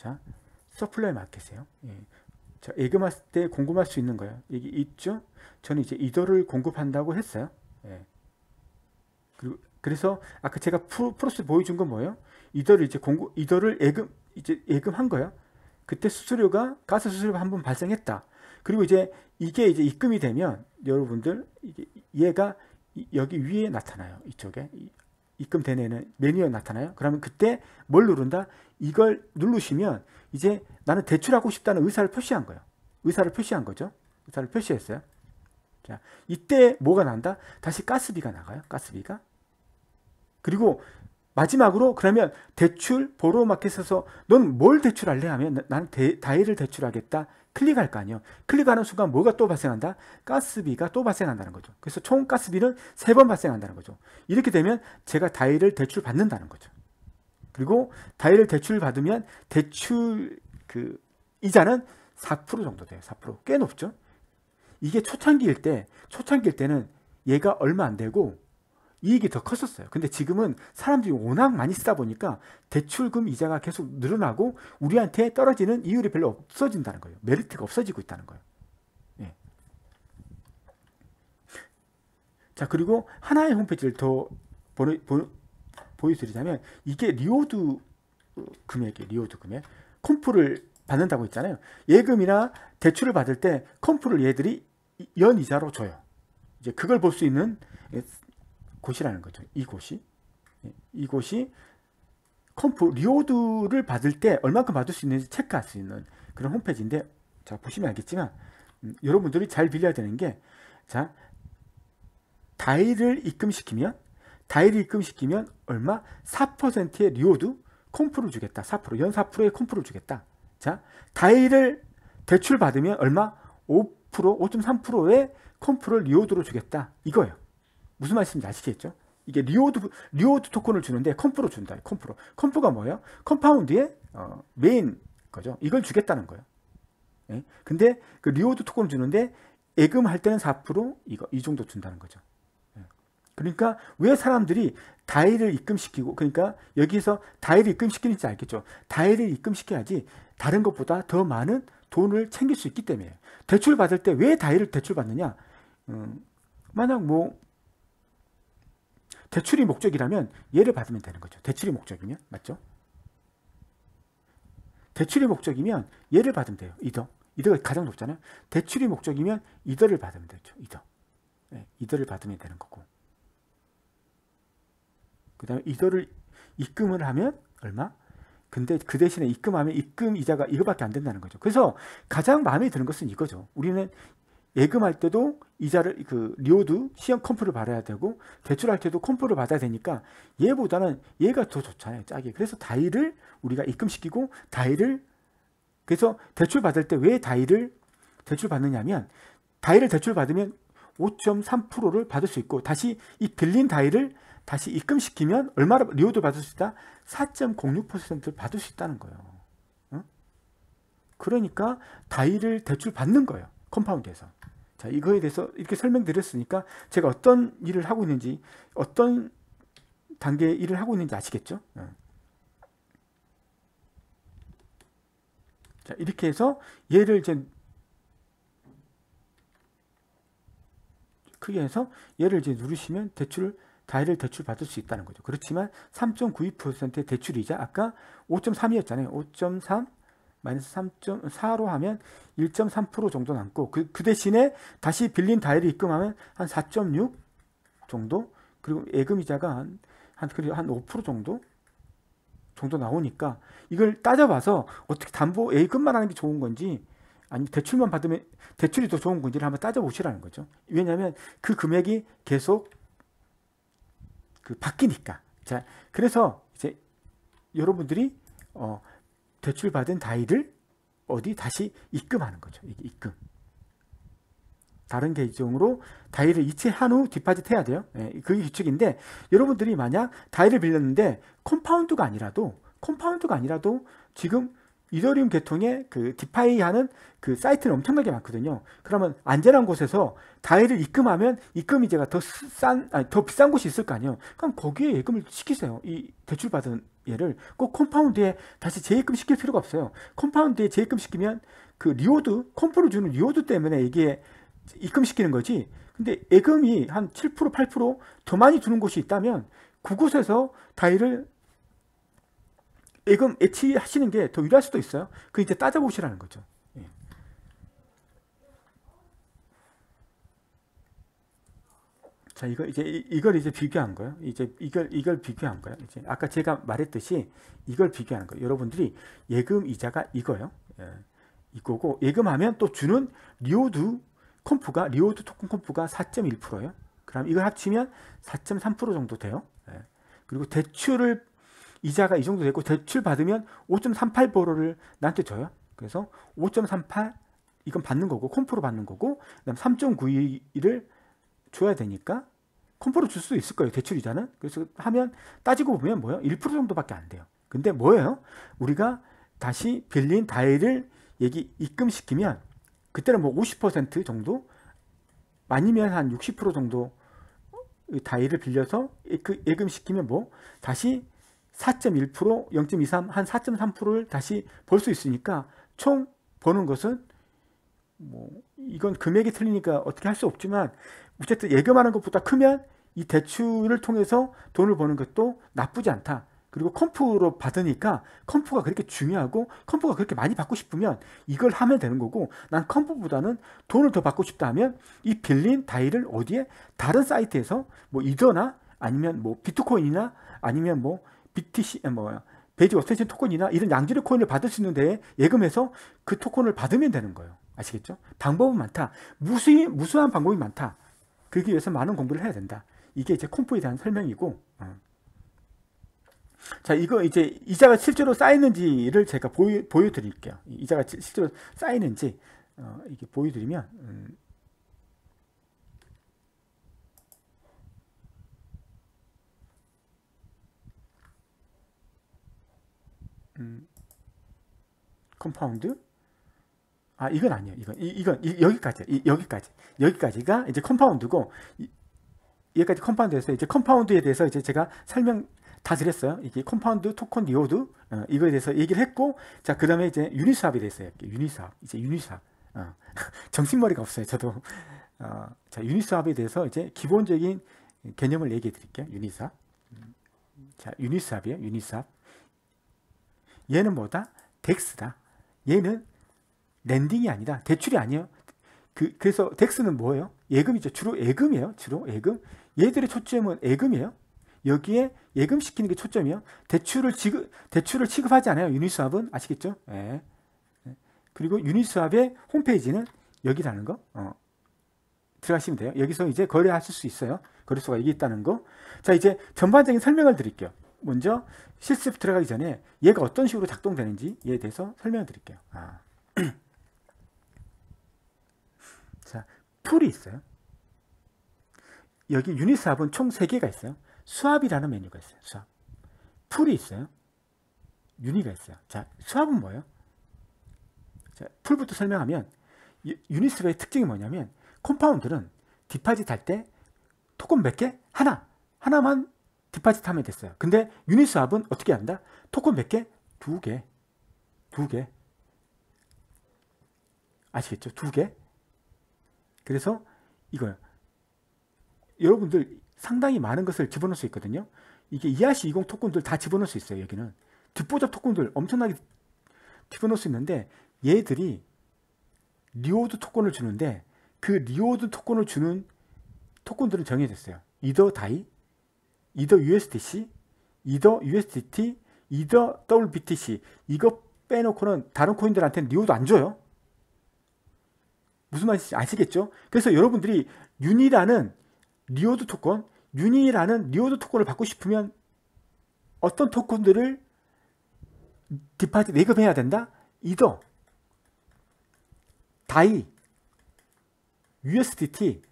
자, 서플라이 마켓이에요. 예. 자, 예금했을 때 공급할 수 있는 거예요. 이게 있죠? 저는 이제 이더를 공급한다고 했어요. 예. 그리고 그래서 아까 제가 프로, 프로세스 보여준 건 뭐예요? 이더를 이제 공급, 이더를 예금, 이제 예금한 거예요. 그때 수수료가 가스 수수료가 한번 발생했다. 그리고 이제 이게 이제 입금이 되면 여러분들 이게 얘가 여기 위에 나타나요. 이쪽에 입금되는 메뉴에 나타나요. 그러면 그때 뭘 누른다? 이걸 누르시면 이제 나는 대출하고 싶다는 의사를 표시한 거예요. 의사를 표시한 거죠. 의사를 표시했어요. 자, 이때 뭐가 난다? 다시 가스비가 나가요. 가스비가. 그리고 마지막으로 그러면 대출 보로마켓에서 넌 뭘 대출할래 하면 나는 다이를 대출하겠다 클릭할 거 아니에요. 클릭하는 순간 뭐가 또 발생한다? 가스비가 또 발생한다는 거죠. 그래서 총 가스비는 세 번 발생한다는 거죠. 이렇게 되면 제가 다이를 대출 받는다는 거죠. 그리고 다이를 대출 받으면 대출 그 이자는 4% 정도 돼요. 4%. 꽤 높죠? 이게 초창기일 때, 초창기일 때는 얘가 얼마 안 되고 이익이 더 컸었어요. 근데 지금은 사람들이 워낙 많이 쓰다 보니까 대출금 이자가 계속 늘어나고 우리한테 떨어지는 이율이 별로 없어진다는 거예요. 메리트가 없어지고 있다는 거예요. 예. 자 그리고 하나의 홈페이지를 더 보여, 보여, 드리자면 이게 리오드 금액이에요. 리오드 금액. 컴프를 받는다고 했잖아요. 예금이나 대출을 받을 때 컴프를 얘들이 연 이자로 줘요. 이제 그걸 볼 수 있는 곳이라는 거죠. 이곳이 예, 이곳이 컴프 리오드를 받을 때얼마큼 받을 수 있는지 체크할 수 있는 그런 홈페이지인데 자 보시면 알겠지만 음, 여러분들이 잘 빌려야 되는 게 자 다이를 입금시키면 다이를 입금시키면 얼마 4%의 리오드컴프를 주겠다 4%연 4%의 컴프를 주겠다 자 다이를 대출 받으면 얼마 5% 5.3%의 컴프를리오드로 주겠다 이거예요 무슨 말씀인지 아시겠죠? 이게 리워드 리워드 토큰을 주는데 컴프로 준다. 컴프로. 컴프가 뭐예요? 컴파운드의 어, 메인 거죠. 이걸 주겠다는 거예요. 예? 근데 그 리워드 토큰을 주는데 예금 할 때는 4% 이거 이 정도 준다는 거죠. 예. 그러니까 왜 사람들이 다이를 입금시키고 그러니까 여기에서 다이를 입금시키는지 알겠죠. 다이를 입금시켜야지 다른 것보다 더 많은 돈을 챙길 수 있기 때문에 대출 받을 때 왜 다이를 대출 받느냐? 음, 만약 뭐 대출이 목적이라면 얘를 받으면 되는 거죠. 대출이 목적이면 맞죠? 대출이 목적이면 얘를 받으면 돼요. 이더. 이더가 가장 높잖아요. 대출이 목적이면 이더를 받으면 되죠. 이더. 네, 이더를 받으면 되는 거고. 그 다음에 이더를 입금을 하면 얼마? 근데 그 대신에 입금하면 입금 이자가 이거밖에 안 된다는 거죠. 그래서 가장 마음에 드는 것은 이거죠. 우리는 예금할 때도 이자를 그 리오드 시험 컴프를 받아야 되고 대출할 때도 컴프를 받아야 되니까 얘보다는 얘가 더 좋잖아요 짝이 그래서 다이를 우리가 입금시키고 다이를 그래서 대출 받을 때 왜 다이를 대출 받느냐면 다이를 대출 받으면 5.3%를 받을 수 있고 다시 이 빌린 다이를 다시 입금시키면 얼마를 리오드 받을 수 있다 4.06%를 받을 수 있다는 거예요 응? 그러니까 다이를 대출 받는 거예요 컴파운드에서 자, 이거에 대해서 이렇게 설명드렸으니까 제가 어떤 일을 하고 있는지, 어떤 단계의 일을 하고 있는지 아시겠죠? 예. 자, 이렇게 해서 얘를 이제 크게 해서 얘를 이제 누르시면 대출 다이를 대출 받을 수 있다는 거죠. 그렇지만 3.92%의 대출이자 아까 5.3이었잖아요. 마이너스 3.4로 하면 1.3% 정도 남고 그, 그 대신에 다시 빌린 다이를 입금하면 한 4.6 정도 그리고 예금이자가 한, 한, 그리고 한 5% 정도 정도 나오니까 이걸 따져봐서 어떻게 담보 예금만 하는 게 좋은 건지 아니 대출만 받으면 대출이 더 좋은 건지를 한번 따져보시라는 거죠. 왜냐하면 그 금액이 계속 그 바뀌니까. 자, 그래서 이제 여러분들이 어, 대출받은 다이를 어디 다시 입금하는 거죠. 입금. 다른 계정으로 다이를 이체한 후 뒷바짓해야 돼요. 예, 그게 규칙인데 여러분들이 만약 다이를 빌렸는데 컴파운드가 아니라도 컴파운드가 아니라도 지금 이더리움 계통에 그 디파이 하는 그 사이트는 엄청나게 많거든요. 그러면 안전한 곳에서 다이를 입금하면 입금이 제가 더 싼, 아더 비싼 곳이 있을 거 아니에요. 그럼 거기에 예금을 시키세요. 이 대출받은 얘를 꼭 컴파운드에 다시 재입금 시킬 필요가 없어요. 컴파운드에 재입금 시키면 그 리워드, 컴프를 주는 리워드 때문에 이게 입금시키는 거지. 근데 예금이 한 7%, 8%더 많이 주는 곳이 있다면 그곳에서 다이를 예금 예치하시는 게 더 유리할 수도 있어요. 그 이제 따져보시라는 거죠. 예. 자, 이거 이제 이걸 이제 비교한 거예요. 이제 이걸 이걸 비교한 거예요. 이제 아까 제가 말했듯이 이걸 비교하는 거예요. 여러분들이 예금 이자가 이거요. 예 예. 이거고 예금하면 또 주는 리오드 컴프가 리오드 토큰 컴프가 4.1%예요. 그럼 이걸 합치면 4.3% 정도 돼요. 예. 그리고 대출을 이자가 이 정도 되고 대출 받으면 5.38%를 나한테 줘요. 그래서 5.38 이건 받는 거고 콤프로 받는 거고 그다음 3.92를 줘야 되니까 콤프로 줄 수 있을 거예요. 대출 이자는. 그래서 하면 따지고 보면 뭐예요? 1% 정도밖에 안 돼요. 근데 뭐예요? 우리가 다시 빌린 다이를 얘기 입금시키면 그때는 뭐 50% 정도 아니면한 60% 정도 다이를 빌려서 그 예금시키면 뭐 다시 4.1%, 0.23, 한 4.3%를 다시 볼 수 있으니까 총 버는 것은 뭐 이건 금액이 틀리니까 어떻게 할 수 없지만 어쨌든 예금하는 것보다 크면 이 대출을 통해서 돈을 버는 것도 나쁘지 않다. 그리고 컴프로 받으니까 컴프가 그렇게 중요하고 컴프가 그렇게 많이 받고 싶으면 이걸 하면 되는 거고 난 컴프보다는 돈을 더 받고 싶다 하면 이 빌린 다이를 어디에 다른 사이트에서 뭐 이더나 아니면 뭐 비트코인이나 아니면 뭐 BTC 아, 뭐야 베이지 업스테이션 토큰이나 이런 양질의 코인을 받을 수 있는 데 예금해서 그 토큰을 받으면 되는 거예요. 아시겠죠? 방법은 많다. 무수히 무수한 방법이 많다. 그러기 위해서 많은 공부를 해야 된다. 이게 이제 콤포에 대한 설명이고 어. 자 이거 이제 이자가 실제로 쌓이는지를 제가 보여, 보여드릴게요. 이자가 실제로 쌓이는지 어, 이게 보여드리면 음. 음. 컴파운드? 아 이건 아니에요. 이건 이, 이건 이, 여기까지 이, 여기까지 여기까지가 이제 컴파운드고 이, 여기까지 컴파운드에서 이제 컴파운드에 대해서 이제 제가 설명 다 드렸어요. 이게 컴파운드, 토큰, 리오드 어, 이거에 대해서 얘기를 했고 자그 다음에 이제 유니스왑에 대해서 유니스왑 이제 유니스왑 어, 정신머리가 없어요. 저도 어, 자 유니스왑에 대해서 이제 기본적인 개념을 얘기해 드릴게요. 유니스왑 음. 자 유니스왑이에요. 유니스왑 얘는 뭐다? 덱스다. 얘는 랜딩이 아니다. 대출이 아니에요. 그, 그래서 덱스는 뭐예요? 예금이죠. 주로 예금이에요. 주로 예금. 얘들의 초점은 예금이에요. 여기에 예금시키는 게 초점이에요. 대출을 지급, 대출을 취급하지 않아요. 유니스왑은 아시겠죠? 예. 예. 그리고 유니스왑의 홈페이지는 여기라는 거. 어. 들어가시면 돼요. 여기서 이제 거래하실 수 있어요. 거래소가 여기 있다는 거. 자, 이제 전반적인 설명을 드릴게요. 먼저 실습 들어가기 전에 얘가 어떤 식으로 작동되는지 얘에 대해서 설명을 드릴게요. 아. 자, 풀이 있어요. 여기 유닛 수압은 총 3개가 있어요. 수압이라는 메뉴가 있어요. 수압. 풀이 있어요. 유닛가 있어요. 자, 수압은 뭐예요? 자, 풀부터 설명하면 유, 닛 수압의 특징이 뭐냐면 컴파운드는 디파짓 할때 토건 몇 개? 하나! 하나만 디파짓 하면 됐어요. 근데 유닛 수합은 어떻게 한다? 토큰 몇 개? 두 개. 두 개. 아시겠죠? 두 개. 그래서 이거요. 여러분들 상당히 많은 것을 집어넣을 수 있거든요. 이게 2 r 시2 0 토큰들 다 집어넣을 수 있어요. 여기는. 듣보잡 토큰들 엄청나게 집어넣을 수 있는데 얘들이 리워드 토큰을 주는데 그 리워드 토큰을 주는 토큰들은 정해졌어요. 이더 다이 이더 USDC, 이더 USDT, 이더 WBTC 이거 빼놓고는 다른 코인들한테는 리워드 안 줘요. 무슨 말인지 아시겠죠? 그래서 여러분들이 유니라는 리워드 토큰, 유니라는 리워드 토큰을 받고 싶으면 어떤 토큰들을 디파트 매급해야 된다? 이더, 다이, USDT,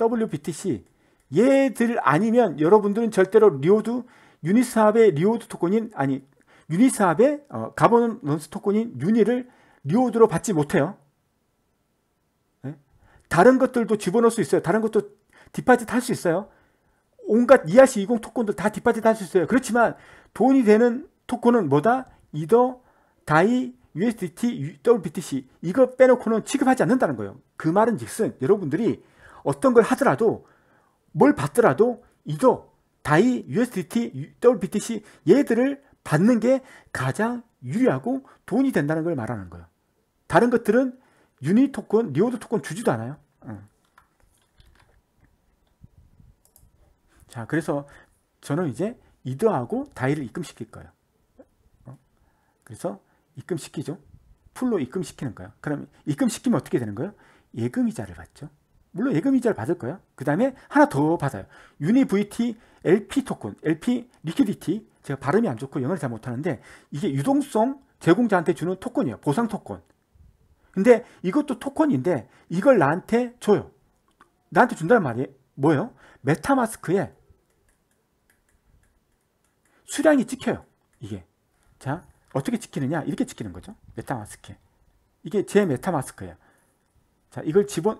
WBTC, 얘들 아니면 여러분들은 절대로 리오드 유니스합의 리오드 토큰인 아니 유니스합의 어, 가버넌스 토큰인 유니를 리오드로 받지 못해요. 네? 다른 것들도 집어넣을 수 있어요. 다른 것도 디파짓 할수 있어요. 온갖 이하시 20 토큰들 다 디파짓 할수 있어요. 그렇지만 돈이 되는 토큰은 뭐다? 이더, 다이, USDT, WBTC 이거 빼놓고는 취급하지 않는다는 거예요. 그 말은 즉슨 여러분들이 어떤 걸 하더라도 뭘 받더라도 이더 다이, USDT, WBTC 얘들을 받는 게 가장 유리하고 돈이 된다는 걸 말하는 거예요. 다른 것들은 유니 토큰, 리워드 토큰 주지도 않아요. 자, 그래서 저는 이제 이더하고 다이를 입금시킬 거예요. 어? 그래서 입금시키죠. 풀로 입금시키는 거예요. 그럼 입금시키면 어떻게 되는 거예요? 예금이자를 받죠. 물론 예금 이자를 받을 거예요. 그 다음에 하나 더 받아요. 유니브이티 LP 토큰, LP 리퀴디티 제가 발음이 안 좋고 영어를 잘 못하는데 이게 유동성 제공자한테 주는 토큰이에요. 보상 토큰. 근데 이것도 토큰인데 이걸 나한테 줘요. 나한테 준다는 말이 뭐예요? 메타마스크에 수량이 찍혀요. 이게. 자, 어떻게 찍히느냐? 이렇게 찍히는 거죠. 메타마스크에. 이게 제 메타마스크예요. 자, 이걸 집어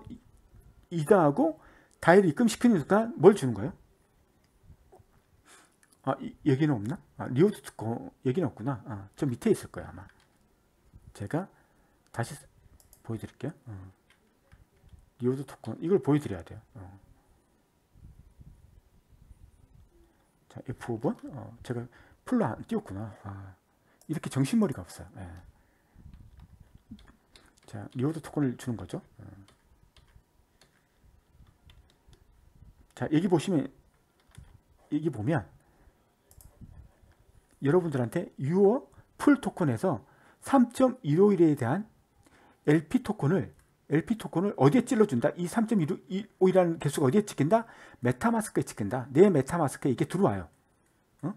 이다하고 다이를 입금시키는 순간 뭘 주는 거예요? 아, 이, 얘기는 없나? 아, 리오드 듣고 얘기는 없구나. 아, 저 밑에 있을 거예요, 아마. 제가 다시 보여드릴게요. 어. 리오드 토큰 이걸 보여드려야 돼요. 어. 자, F5번 어, 제가 풀로 안 띄웠구나. 아, 이렇게 정신머리가 없어요. 예. 자, 리오드 토큰을 주는 거죠. 어. 자, 여기 보시면 여기 보면 여러분들한테 6월 풀 토큰에서 3.151에 대한 LP 토큰을 LP 토큰을 어디에 찔러준다? 이 3.151이라는 개수가 어디에 찍힌다? 메타마스크에 찍힌다. 내 메타마스크에 이게 들어와요. 어?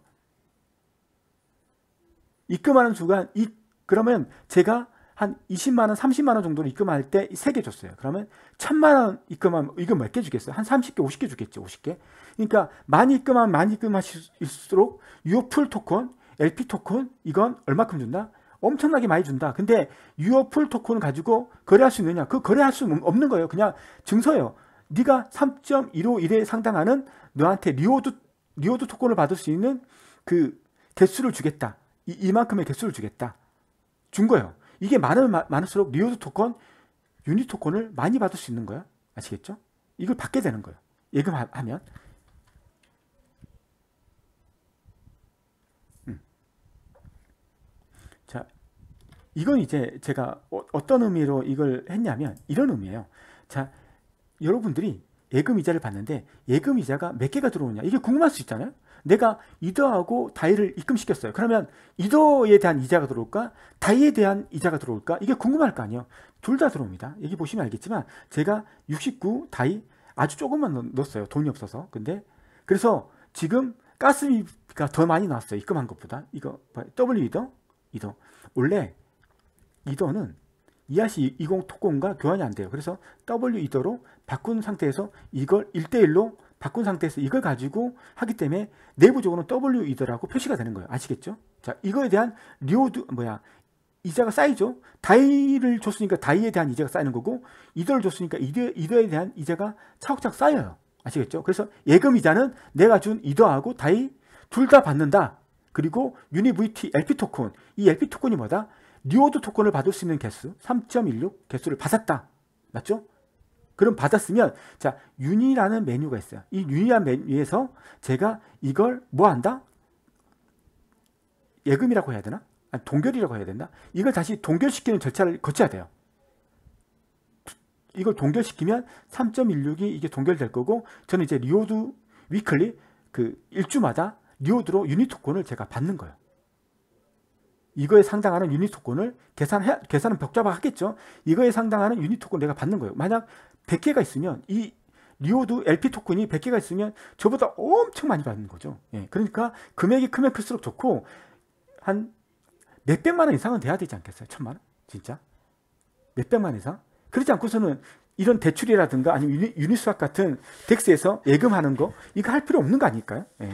입금하는 순간 이 그러면 제가 한 20만 원, 30만 원 정도를 입금할 때 3개 줬어요. 그러면 1000만 원 입금하면 이거몇 개 주겠어요? 한 30개, 50개 주겠죠. 50개. 그러니까 많이 입금하면 많이 입금하실수록 유어풀 토큰, LP 토큰 이건 얼마큼 준다? 엄청나게 많이 준다. 근데 유어풀 토큰 가지고 거래할 수 있느냐? 그 거래할 수 없는 거예요. 그냥 증서예요. 네가 3.151에 상당하는 너한테 리워드 리워드 토큰을 받을 수 있는 그 개수를 주겠다. 이, 이만큼의 개수를 주겠다. 준 거예요. 이게 많으면 많, 많을수록 리워드 토큰, 유닛 토큰을 많이 받을 수 있는 거야. 아시겠죠? 이걸 받게 되는 거예요. 예금하면. 음. 자, 이건 이제 제가 어, 떤 의미로 이걸 했냐면 이런 의미예요. 자, 여러분들이 예금 이자를 받는데 예금 이자가 몇 개가 들어오냐 이게 궁금할 수 있잖아요. 내가 이더하고 다이를 입금시켰어요. 그러면 이더에 대한 이자가 들어올까? 다이에 대한 이자가 들어올까? 이게 궁금할 거 아니에요. 둘 다 들어옵니다. 여기 보시면 알겠지만 제가 69 다이 아주 조금만 넣었어요. 돈이 없어서. 근데 그래서 지금 가스비가 더 많이 나왔어요. 입금한 것보다. 이거 W 이더 이더 원래 이더는 이하시 20 토건과 교환이 안 돼요. 그래서 W 이더로 바꾼 상태에서 이걸 1대1로 바꾼 상태에서 이걸 가지고 하기 때문에 내부적으로 W이더라고 표시가 되는 거예요. 아시겠죠? 자, 이거에 대한 리오드 뭐야 이자가 쌓이죠. 다이를 줬으니까 다이에 대한 이자가 쌓이는 거고 이더를 줬으니까 이더, 이더에 대한 이자가 차곡차곡 쌓여요. 아시겠죠? 그래서 예금 이자는 내가 준 이더하고 다이 둘 다 받는다. 그리고 유니브이티 LP 토큰 이 LP 토큰이 뭐다? 리오드 토큰을 받을 수 있는 개수 3.16 개수를 받았다. 맞죠? 그럼 받았으면 자 윤이라는 메뉴가 있어요. 이윤이라 메뉴에서 제가 이걸 뭐 한다? 예금이라고 해야 되나? 아니, 동결이라고 해야 된다? 이걸 다시 동결시키는 절차를 거쳐야 돼요. 이걸 동결시키면 3.16이 이게 동결될 거고 저는 이제 리오드 위클리 그 일주마다 리오드로 유니토콘을 제가 받는 거예요. 이거에 상당하는 유닛 토큰을 계산해 계산은 벽잡아 하겠죠. 이거에 상당하는 유닛 토큰 내가 받는 거예요. 만약 100개가 있으면 이 리오드 LP 토큰이 100개가 있으면 저보다 엄청 많이 받는 거죠. 예. 그러니까 금액이 크면 클수록 좋고 한 몇백만 원 이상은 돼야 되지 않겠어요? 천만 원? 진짜? 몇백만 원 이상? 그렇지 않고서는 이런 대출이라든가 아니면 유니, 유니스왑 같은 덱스에서 예금하는 거 이거 할 필요 없는 거 아닐까요? 예.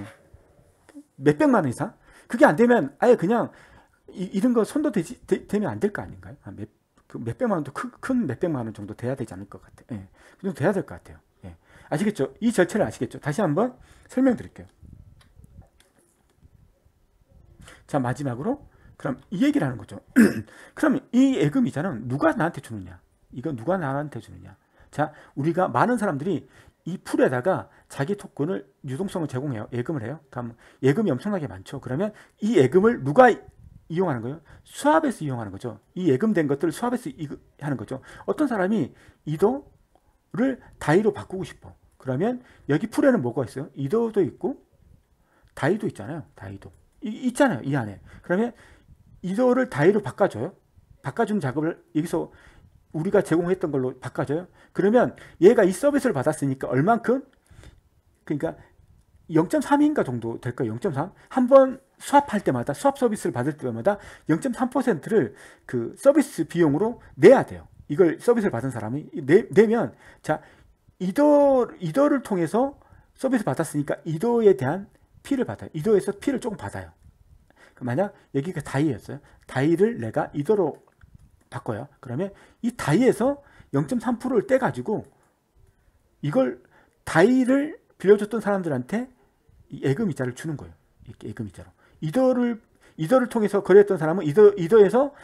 몇백만 원 이상? 그게 안 되면 아예 그냥 이, 런거 손도 되지, 되, 면안 될 거 아닌가요? 아, 몇, 그 몇백만 원도 큰, 큰 몇백만 원 정도 돼야 되지 않을 것 같아요. 예. 그 정도 돼야 될 것 같아요. 예. 아시겠죠? 이 절차를 아시겠죠? 다시 한번 설명드릴게요. 자, 마지막으로 그럼 이 얘기를 하는 거죠. 그럼 이 예금 이자는 누가 나한테 주느냐? 이거 누가 나한테 주느냐? 자, 우리가 많은 사람들이 이 풀에다가 자기 토큰을 유동성을 제공해요. 예금을 해요. 그럼 예금이 엄청나게 많죠. 그러면 이 예금을 누가 이용하는 거예요. 수합에서 이용하는 거죠. 이 예금된 것들을 수합에서 하는 거죠. 어떤 사람이 이도를 다이로 바꾸고 싶어. 그러면 여기 풀에는 뭐가 있어요? 이도도 있고 다이도 있잖아요. 다이도. 이, 있잖아요. 이 안에. 그러면 이도를 다이로 바꿔줘요. 바꿔준 작업을 여기서 우리가 제공했던 걸로 바꿔줘요. 그러면 얘가 이 서비스를 받았으니까 얼만큼? 그러니까 0.3인가 정도 될까요? 0.3? 한번 수합할 때마다 수합 서비스를 받을 때마다 0.3%를 그 서비스 비용으로 내야 돼요. 이걸 서비스를 받은 사람이 내, 내면 자 이도 이도를 통해서 서비스 받았으니까 이도에 대한 피를 받아요. 이도에서 피를 조금 받아요. 만약 여기가 그 다이였어요. 다이를 내가 이도로 바꿔요. 그러면 이 다이에서 0.3%를 떼가지고 이걸 다이를 빌려줬던 사람들한테 예금 이자를 주는 거예요. 예금 이자로. 이더를 이더를 통해서 거래했던 사람은 이더 이더에서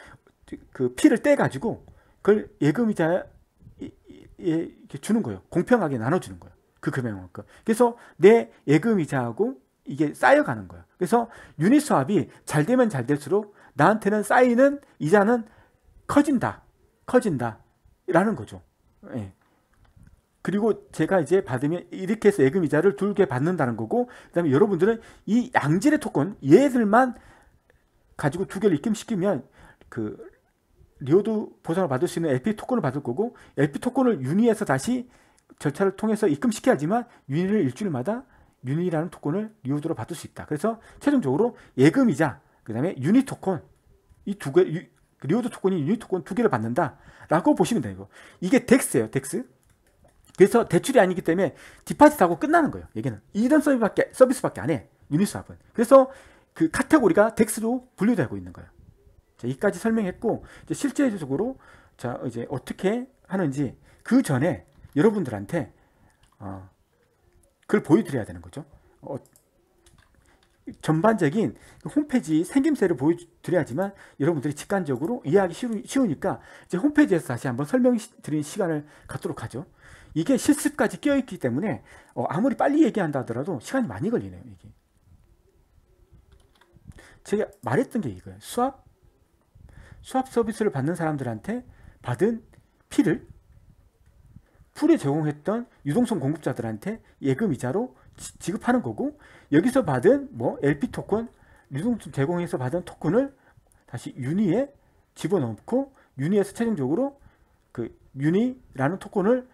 그 피를 떼 가지고 그걸 예금이자 에 주는 거예요. 공평하게 나눠주는 거예요. 그 금액만큼. 그래서 내 예금이자하고 이게 쌓여가는 거예요. 그래서 유닛 수합이 잘 되면 잘 될수록 나한테는 쌓이는 이자는 커진다. 커진다. 라는 거죠. 예. 그리고 제가 이제 받으면 이렇게 해서 예금 이자를 둘게 받는다는 거고 그 다음에 여러분들은 이 양질의 토큰 얘들만 가지고 두 개를 입금시키면 그 리오드 보상을 받을 수 있는 LP 토큰을 받을 거고 LP 토큰을 유니에서 다시 절차를 통해서 입금시켜야지만 유니를 일주일마다 유니라는 토큰을 리오드로 받을 수 있다. 그래서 최종적으로 예금이자 그 다음에 유니 토큰 이 두 개 리오드 토큰이 유니 토큰 두 개를 받는다라고 보시면 돼요. 이게 덱스예요. 덱스. 그래서 대출이 아니기 때문에 디파짓하고 끝나는 거예요. 얘기는 이런 서비스밖에 서비스밖에 안 해. 유니스왑은. 그래서 그 카테고리가 덱스로 분류되고 있는 거예요. 자, 여기까지 설명했고 실제적으로 자 이제 어떻게 하는지 그 전에 여러분들한테 어, 그걸 보여드려야 되는 거죠. 어, 전반적인 홈페이지 생김새를 보여드려야지만 여러분들이 직관적으로 이해하기 쉬우니까 이제 홈페이지에서 다시 한번 설명드리는 시간을 갖도록 하죠. 이게 실습까지 껴있기 때문에 어, 아무리 빨리 얘기한다 하더라도 시간이 많이 걸리네요. 이게. 제가 말했던 게 이거예요. 수압, 수압 서비스를 받는 사람들한테 받은 피를 풀에 제공했던 유동성 공급자들한테 예금 이자로 지, 급하는 거고 여기서 받은 뭐 LP 토큰, 유동성 제공해서 받은 토큰을 다시 유니에 집어넣고 유니에서 최종적으로 그 유니라는 토큰을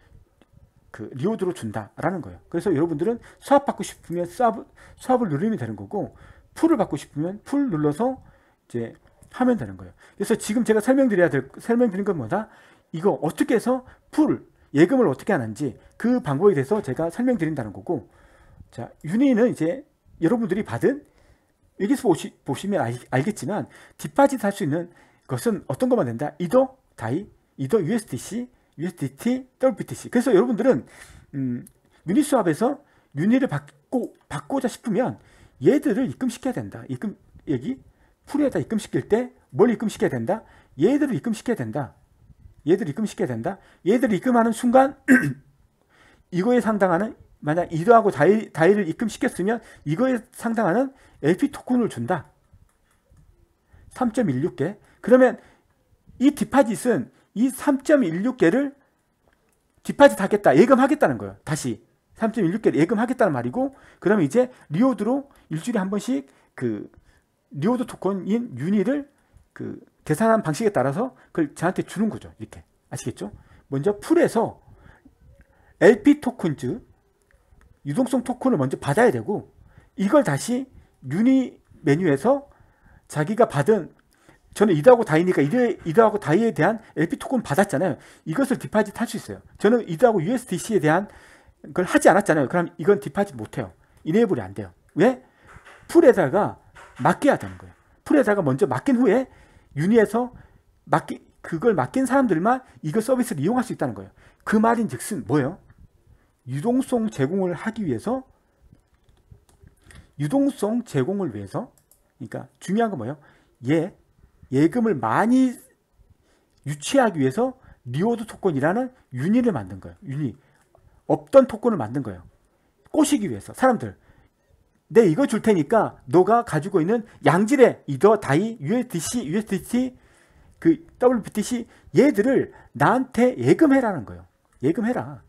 그 리워드로 준다라는 거예요. 그래서 여러분들은 수업 받고 싶으면 수업 수압을 누르면 되는 거고 풀을 받고 싶으면 풀 눌러서 이제 하면 되는 거예요. 그래서 지금 제가 설명드려야 될 설명드린 건 뭐다? 이거 어떻게 해서 풀 예금을 어떻게 하는지 그 방법에 대해서 제가 설명드린다는 거고 자 윤희는 이제 여러분들이 받은 여기서 보시, 보시면 알, 겠지만 디파짓 할수 있는 것은 어떤 것만 된다? 이더 다이, 이더 USDC, USDT, WBTC. 그래서 여러분들은 음, 유니 수합에서 유니를 받고 받고자 싶으면 얘들을 입금시켜야 된다. 입금 얘기 풀에다 입금시킬 때 뭘 입금시켜야 된다? 얘들을 입금시켜야 된다. 얘들을 입금시켜야 된다. 얘들을 입금하는 순간 이거에 상당하는 만약 1호하고 다이, 다이를 입금시켰으면 이거에 상당하는 LP 토큰을 준다. 3.16개. 그러면 이 디파짓은 이 3.16개를 뒷받이 하겠다. 예금하겠다는 거예요. 다시 3.16개를 예금하겠다는 말이고 그러면 이제 리오드로 일주일에 한 번씩 그 리오드 토큰인 유닛를그 계산한 방식에 따라서 그걸 저한테 주는 거죠. 이렇게. 아시겠죠? 먼저 풀에서 LP 토큰즈 유동성 토큰을 먼저 받아야 되고 이걸 다시 유니 메뉴에서 자기가 받은 저는 이더하고 다이니까 이더, 이더하고 다이에 대한 LP 토큰 받았잖아요. 이것을 디파짓 할 수 있어요. 저는 이더하고 USDC에 대한 걸 하지 않았잖아요. 그럼 이건 디파짓 못해요. 이네이블이 안 돼요. 왜? 풀에다가 맡겨야 되는 거예요. 풀에다가 먼저 맡긴 후에 유니에서 맡기, 그걸 맡긴 사람들만 이거 서비스를 이용할 수 있다는 거예요. 그 말인 즉슨 뭐예요? 유동성 제공을 하기 위해서 유동성 제공을 위해서 그러니까 중요한 건 뭐예요? 얘 예, 예금을 많이 유치하기 위해서 리워드 토큰이라는 유닛을 만든 거예요. 유닛. 없던 토큰을 만든 거예요. 꼬시기 위해서 사람들. 내 이거 줄 테니까 너가 가지고 있는 양질의 이더 다이 USDC, USDT 그 WBTC 얘들을 나한테 예금해라는 거예요. 예금해라.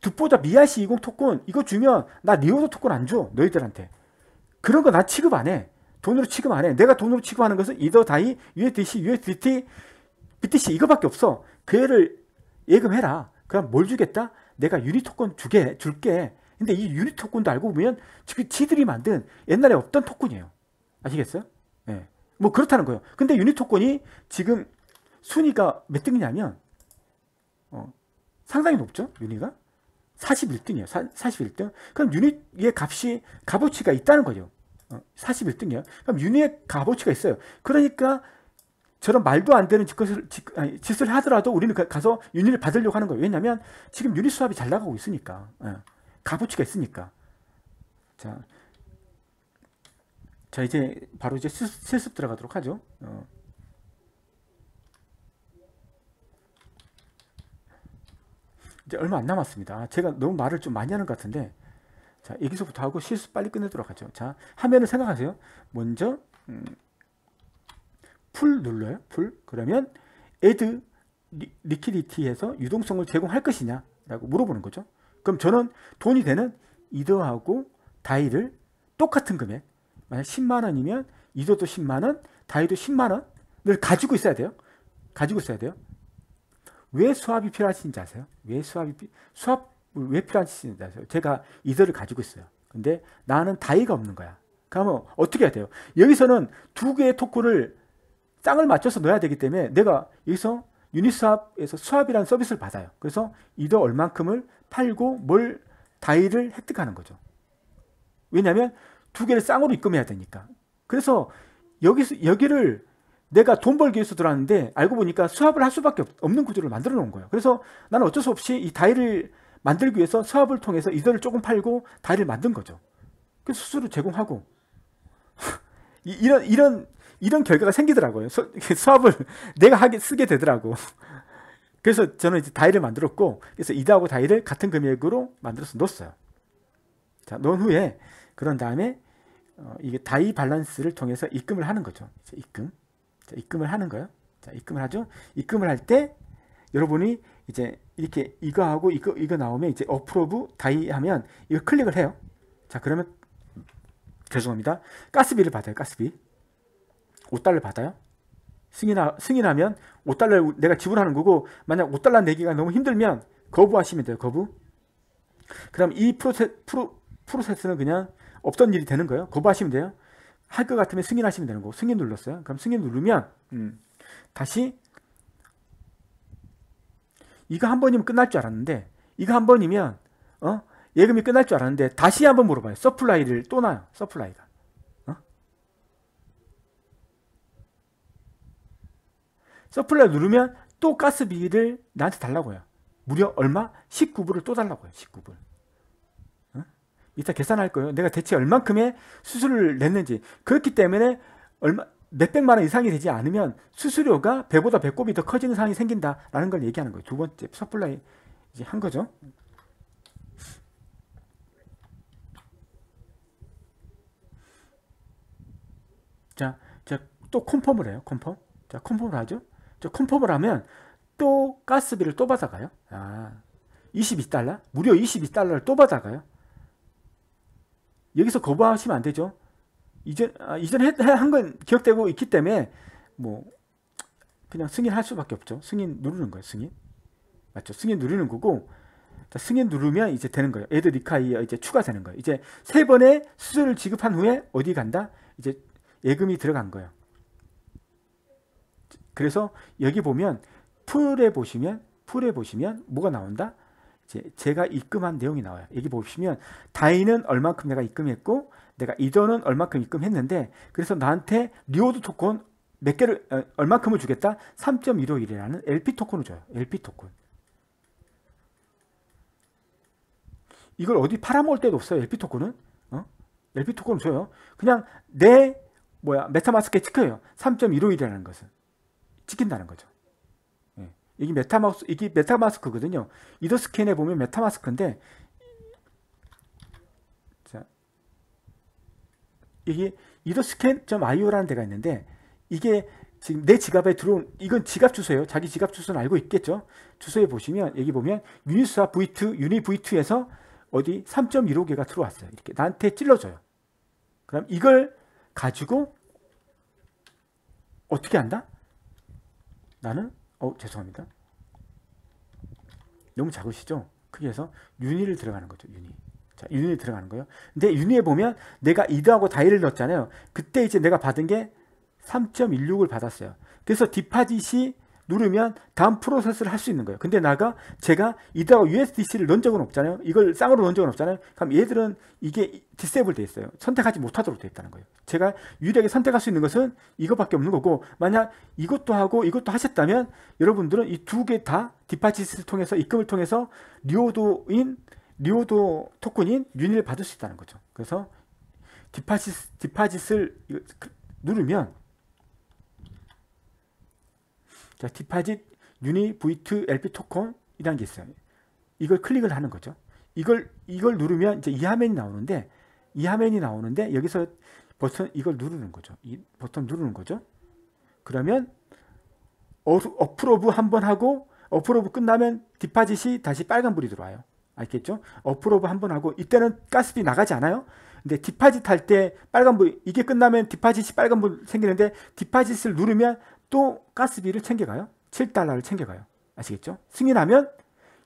듣보자 미아시 20 토큰 이거 주면 나 리워드 토큰 안 줘. 너희들한테. 그런 거 나 취급 안 해. 돈으로 취급 안 해. 내가 돈으로 취급하는 것은 이더 다이, USDC, USDT, BTC 이거밖에 없어. 그 애를 예금해라. 그럼 뭘 주겠다? 내가 유니 토큰 주게 줄게. 근데 이 유니 토큰도 알고 보면 지들이 만든 옛날에 없던 토큰이에요. 아시겠어요? 예. 네. 뭐 그렇다는 거예요. 근데 유니 토큰이 지금 순위가 몇 등이냐면 어, 상당히 높죠. 유니가 41등이에요. 사, 41등. 그럼 유닛의 값이 값어치가 있다는 거죠. 41등이에요. 그럼 윤희의 값어치가 있어요. 그러니까 저런 말도 안 되는 짓을, 짓, 을 하더라도 우리는 가서 윤희를 받으려고 하는 거예요. 왜냐하면 지금 윤희 수합이 잘 나가고 있으니까. 예. 값어치가 있으니까. 자, 자 이제 바로 이제 실습, 들어가도록 하죠. 어. 이제 얼마 안 남았습니다. 제가 너무 말을 좀 많이 하는 것 같은데 자, 여기서부터 하고 실수 빨리 끝내도록 하죠. 자, 화면을 생각하세요. 먼저 음, 풀 눌러요. 풀. 그러면 add 리퀴디티에서 유동성을 제공할 것이냐 라고 물어보는 거죠. 그럼 저는 돈이 되는 이더하고 다이를 똑같은 금액 만약 10만원이면 이더도 10만원 다이도 10만원을 가지고 있어야 돼요. 가지고 있어야 돼요. 왜 수압이 필요하신지 아세요? 왜 수압이 수압 왜 필요한지입니다. 제가 이더를 가지고 있어요. 근데 나는 다이가 없는 거야. 그러면 어떻게 해야 돼요? 여기서는 두 개의 토큰을 쌍을 맞춰서 넣어야 되기 때문에 내가 여기서 유니스왑에서 수합이라는 서비스를 받아요. 그래서 이더 얼만큼을 팔고 뭘 다이를 획득하는 거죠. 왜냐하면 두 개를 쌍으로 입금해야 되니까. 그래서 여기서 여기를 내가 돈 벌기 위해서 들어왔는데 알고 보니까 수합을 할 수밖에 없는 구조를 만들어 놓은 거예요. 그래서 나는 어쩔 수 없이 이 다이를 만들기 위해서 사업을 통해서 이더을 조금 팔고 다리를 만든 거죠. 그 수수료 제공하고 이런 이런 이런 결과가 생기더라고요. 수, 수업을 내가 하게 쓰게 되더라고. 그래서 저는 이제 다이를 만들었고 그래서 이다하고 다이를 같은 금액으로 만들어서 넣었어요. 자, 넣은 후에 그런 다음에 어, 이게 다이 밸런스를 통해서 입금을 하는 거죠. 입금. 자, 입금을 하는 거예요. 자, 입금을 하죠. 입금을 할 때 여러분이 이제 이렇게 이거 하고 이거 이거 나오면 이제 어프로브 다이 하면 이거 클릭을 해요. 자 그러면 죄송합니다. 가스비를 받아요. 가스비 5달러 받아요. 승인하, 승인하면 5달러 내가 지불하는 거고 만약 5달러 내기가 너무 힘들면 거부하시면 돼요. 거부. 그럼 이 프로세, 프로, 프로세스는 그냥 없던 일이 되는 거예요. 거부하시면 돼요. 할 것 같으면 승인하시면 되는 거고 승인 눌렀어요. 그럼 승인 누르면 음, 다시 이거 한 번이면 끝날 줄 알았는데 이거 한 번이면 어? 예금이 끝날 줄 알았는데 다시 한 번 물어봐요. 서플라이를 또 나요. 서플라이가. 어? 서플라이 누르면 또 가스비를 나한테 달라고요. 무려 얼마? 19불을 또 달라고요. 19불. 어? 이따 계산할 거예요. 내가 대체 얼만큼의 수수료를 냈는지. 그렇기 때문에 얼마 몇백만 원 이상이 되지 않으면 수수료가 배보다 배꼽이 더 커지는 상황이 생긴다라는 걸 얘기하는 거예요. 두 번째 서플라이 이제 한 거죠. 자, 자, 또 컨펌을 해요. 컨펌. 자, 컨펌을 하죠. 저 컨펌을 하면 또 가스비를 또 받아가요. 아, 22달러? 무려 22달러를 또 받아가요. 여기서 거부하시면 안 되죠. 이전 아, 이전에 한 건 기억되고 있기 때문에 뭐 그냥 승인할 수밖에 없죠. 승인 누르는 거예요. 승인 맞죠? 승인 누르는 거고 자, 승인 누르면 이제 되는 거예요. 애드 리카이어 이제 추가되는 거예요. 이제 세 번의 수수을 지급한 후에 어디 간다? 이제 예금이 들어간 거예요. 그래서 여기 보면 풀에 보시면 풀에 보시면 뭐가 나온다? 이제 제가 입금한 내용이 나와요. 여기 보시면 다인은 얼만큼 내가 입금했고 내가 이전은 얼마큼 입금했는데 그래서 나한테 리워드 토큰 몇 개를 어, 얼마큼을 주겠다? 3.151이라는 LP 토큰을 줘요. LP 토큰. 이걸 어디 팔아먹을 데도 없어요. LP 토큰은. 어? LP 토큰을 줘요. 그냥 내 뭐야 메타마스크에 찍혀요. 3.151이라는 것은 찍힌다는 거죠. 예. 이게 메타마스 이게 메타마스크거든요. 이더스캔에 보면 메타마스크인데 여기 이더스캔.io라는 데가 있는데 이게 지금 내 지갑에 들어온 이건 지갑 주소예요. 자기 지갑 주소는 알고 있겠죠. 주소에 보시면 여기 보면 유니스와 V2 유니 V2에서 어디 3.15개가 들어왔어요. 이렇게 나한테 찔러줘요. 그럼 이걸 가지고 어떻게 한다? 나는 어 죄송합니다. 너무 작으시죠? 크게 해서 유니를 들어가는 거죠. 유니. 자, 윤이 들어가는 거예요. 근데 윤희에 보면 내가 2도하고 다이를 넣었잖아요. 그때 이제 내가 받은 게 3.16을 받았어요. 그래서 디파짓이 누르면 다음 프로세스를 할 수 있는 거예요. 근데 나가 제가 이하고 USDC를 넣은 적은 없잖아요. 이걸 쌍으로 넣은 적은 없잖아요. 그럼 얘들은 이게 디세이블 돼 있어요. 선택하지 못하도록 돼 있다는 거예요. 제가 유일하게 선택할 수 있는 것은 이것밖에 없는 거고 만약 이것도 하고 이것도 하셨다면 여러분들은 이 두 개 다 디파짓을 통해서 입금을 통해서 리오도인 리오도 토큰인 윤리를 받을 수 있다는 거죠. 그래서 디파짓, 디파짓을 누르면 자, 디파짓 유니 V2 LP 토큰이라는 게 있어요. 이걸 클릭을 하는 거죠. 이걸 이걸 누르면 이제 이 화면이 나오는데 이 화면이 나오는데 여기서 버튼 이걸 누르는 거죠. 이 버튼 누르는 거죠. 그러면 어프로브 한 번 하고 어프로브 끝나면 디파짓이 다시 빨간불이 들어와요. 알겠죠? 어프로브 한 번 하고 이때는 가스비 나가지 않아요? 근데 디파짓 할 때 빨간불 이게 끝나면 디파짓이 빨간불 생기는데 디파짓을 누르면 또 가스비를 챙겨가요. 7달러를 챙겨가요. 아시겠죠? 승인하면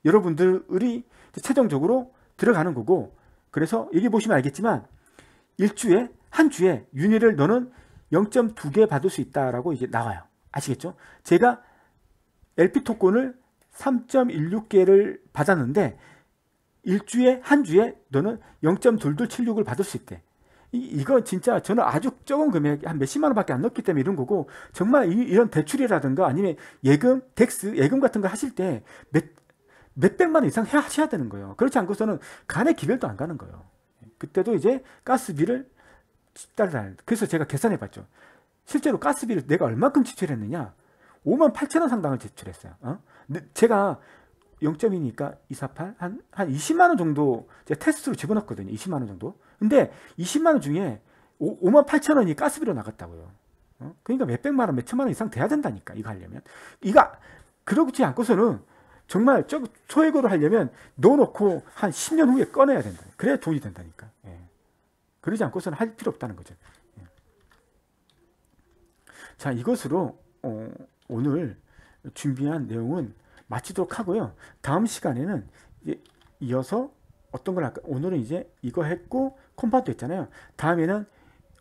여러분들이 최종적으로 들어가는 거고 그래서 여기 보시면 알겠지만 일주에 한 주에 유니을 너는 0.2개 받을 수 있다라고 이제 나와요. 아시겠죠? 제가 LP 토큰을 3.16개를 받았는데 일주에 한 주에 너는 0.2276을 받을 수 있대. 이, 이거 진짜 저는 아주 적은 금액 한 몇십만 원밖에 안 넣기 때문에 이런 거고 정말 이, 런 대출이라든가 아니면 예금, 덱스, 예금 같은 거 하실 때 몇 몇백만 원 이상 해, 하셔야 되는 거예요. 그렇지 않고서는 간에 기별도 안 가는 거예요. 그때도 이제 가스비를 10달러 그래서 제가 계산해 봤죠. 실제로 가스비를 내가 얼만큼 지출했느냐? 5만 8천 원 상당을 지출했어요. 어? 제가 0.2니까 248 한 한 20만 원 정도 제가 테스트로 집어넣었거든요. 20만 원 정도. 근데 20만 원 중에 5, 5만 8천 원이 가스비로 나갔다고요. 어? 그러니까 몇 백만 원, 몇 천만 원 이상 돼야 된다니까 이거 하려면 이거 그러지 않고서는 정말 저 소액으로 하려면 넣어놓고 한 10년 후에 꺼내야 된다. 그래야 돈이 된다니까. 예. 그러지 않고서는 할 필요 없다는 거죠. 예. 자 이것으로 어, 오늘 준비한 내용은 마치도록 하고요. 다음 시간에는 이어서 어떤 걸 할까? 오늘은 이제 이거 했고 컴파운드 했잖아요. 다음에는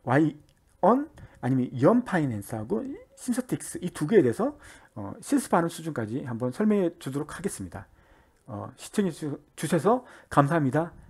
Y on 아니면 연 파이낸스하고 신서틱스 이 두 개에 대해서 어, 실습하는 수준까지 한번 설명해 주도록 하겠습니다. 어, 시청해 주, 셔서 감사합니다.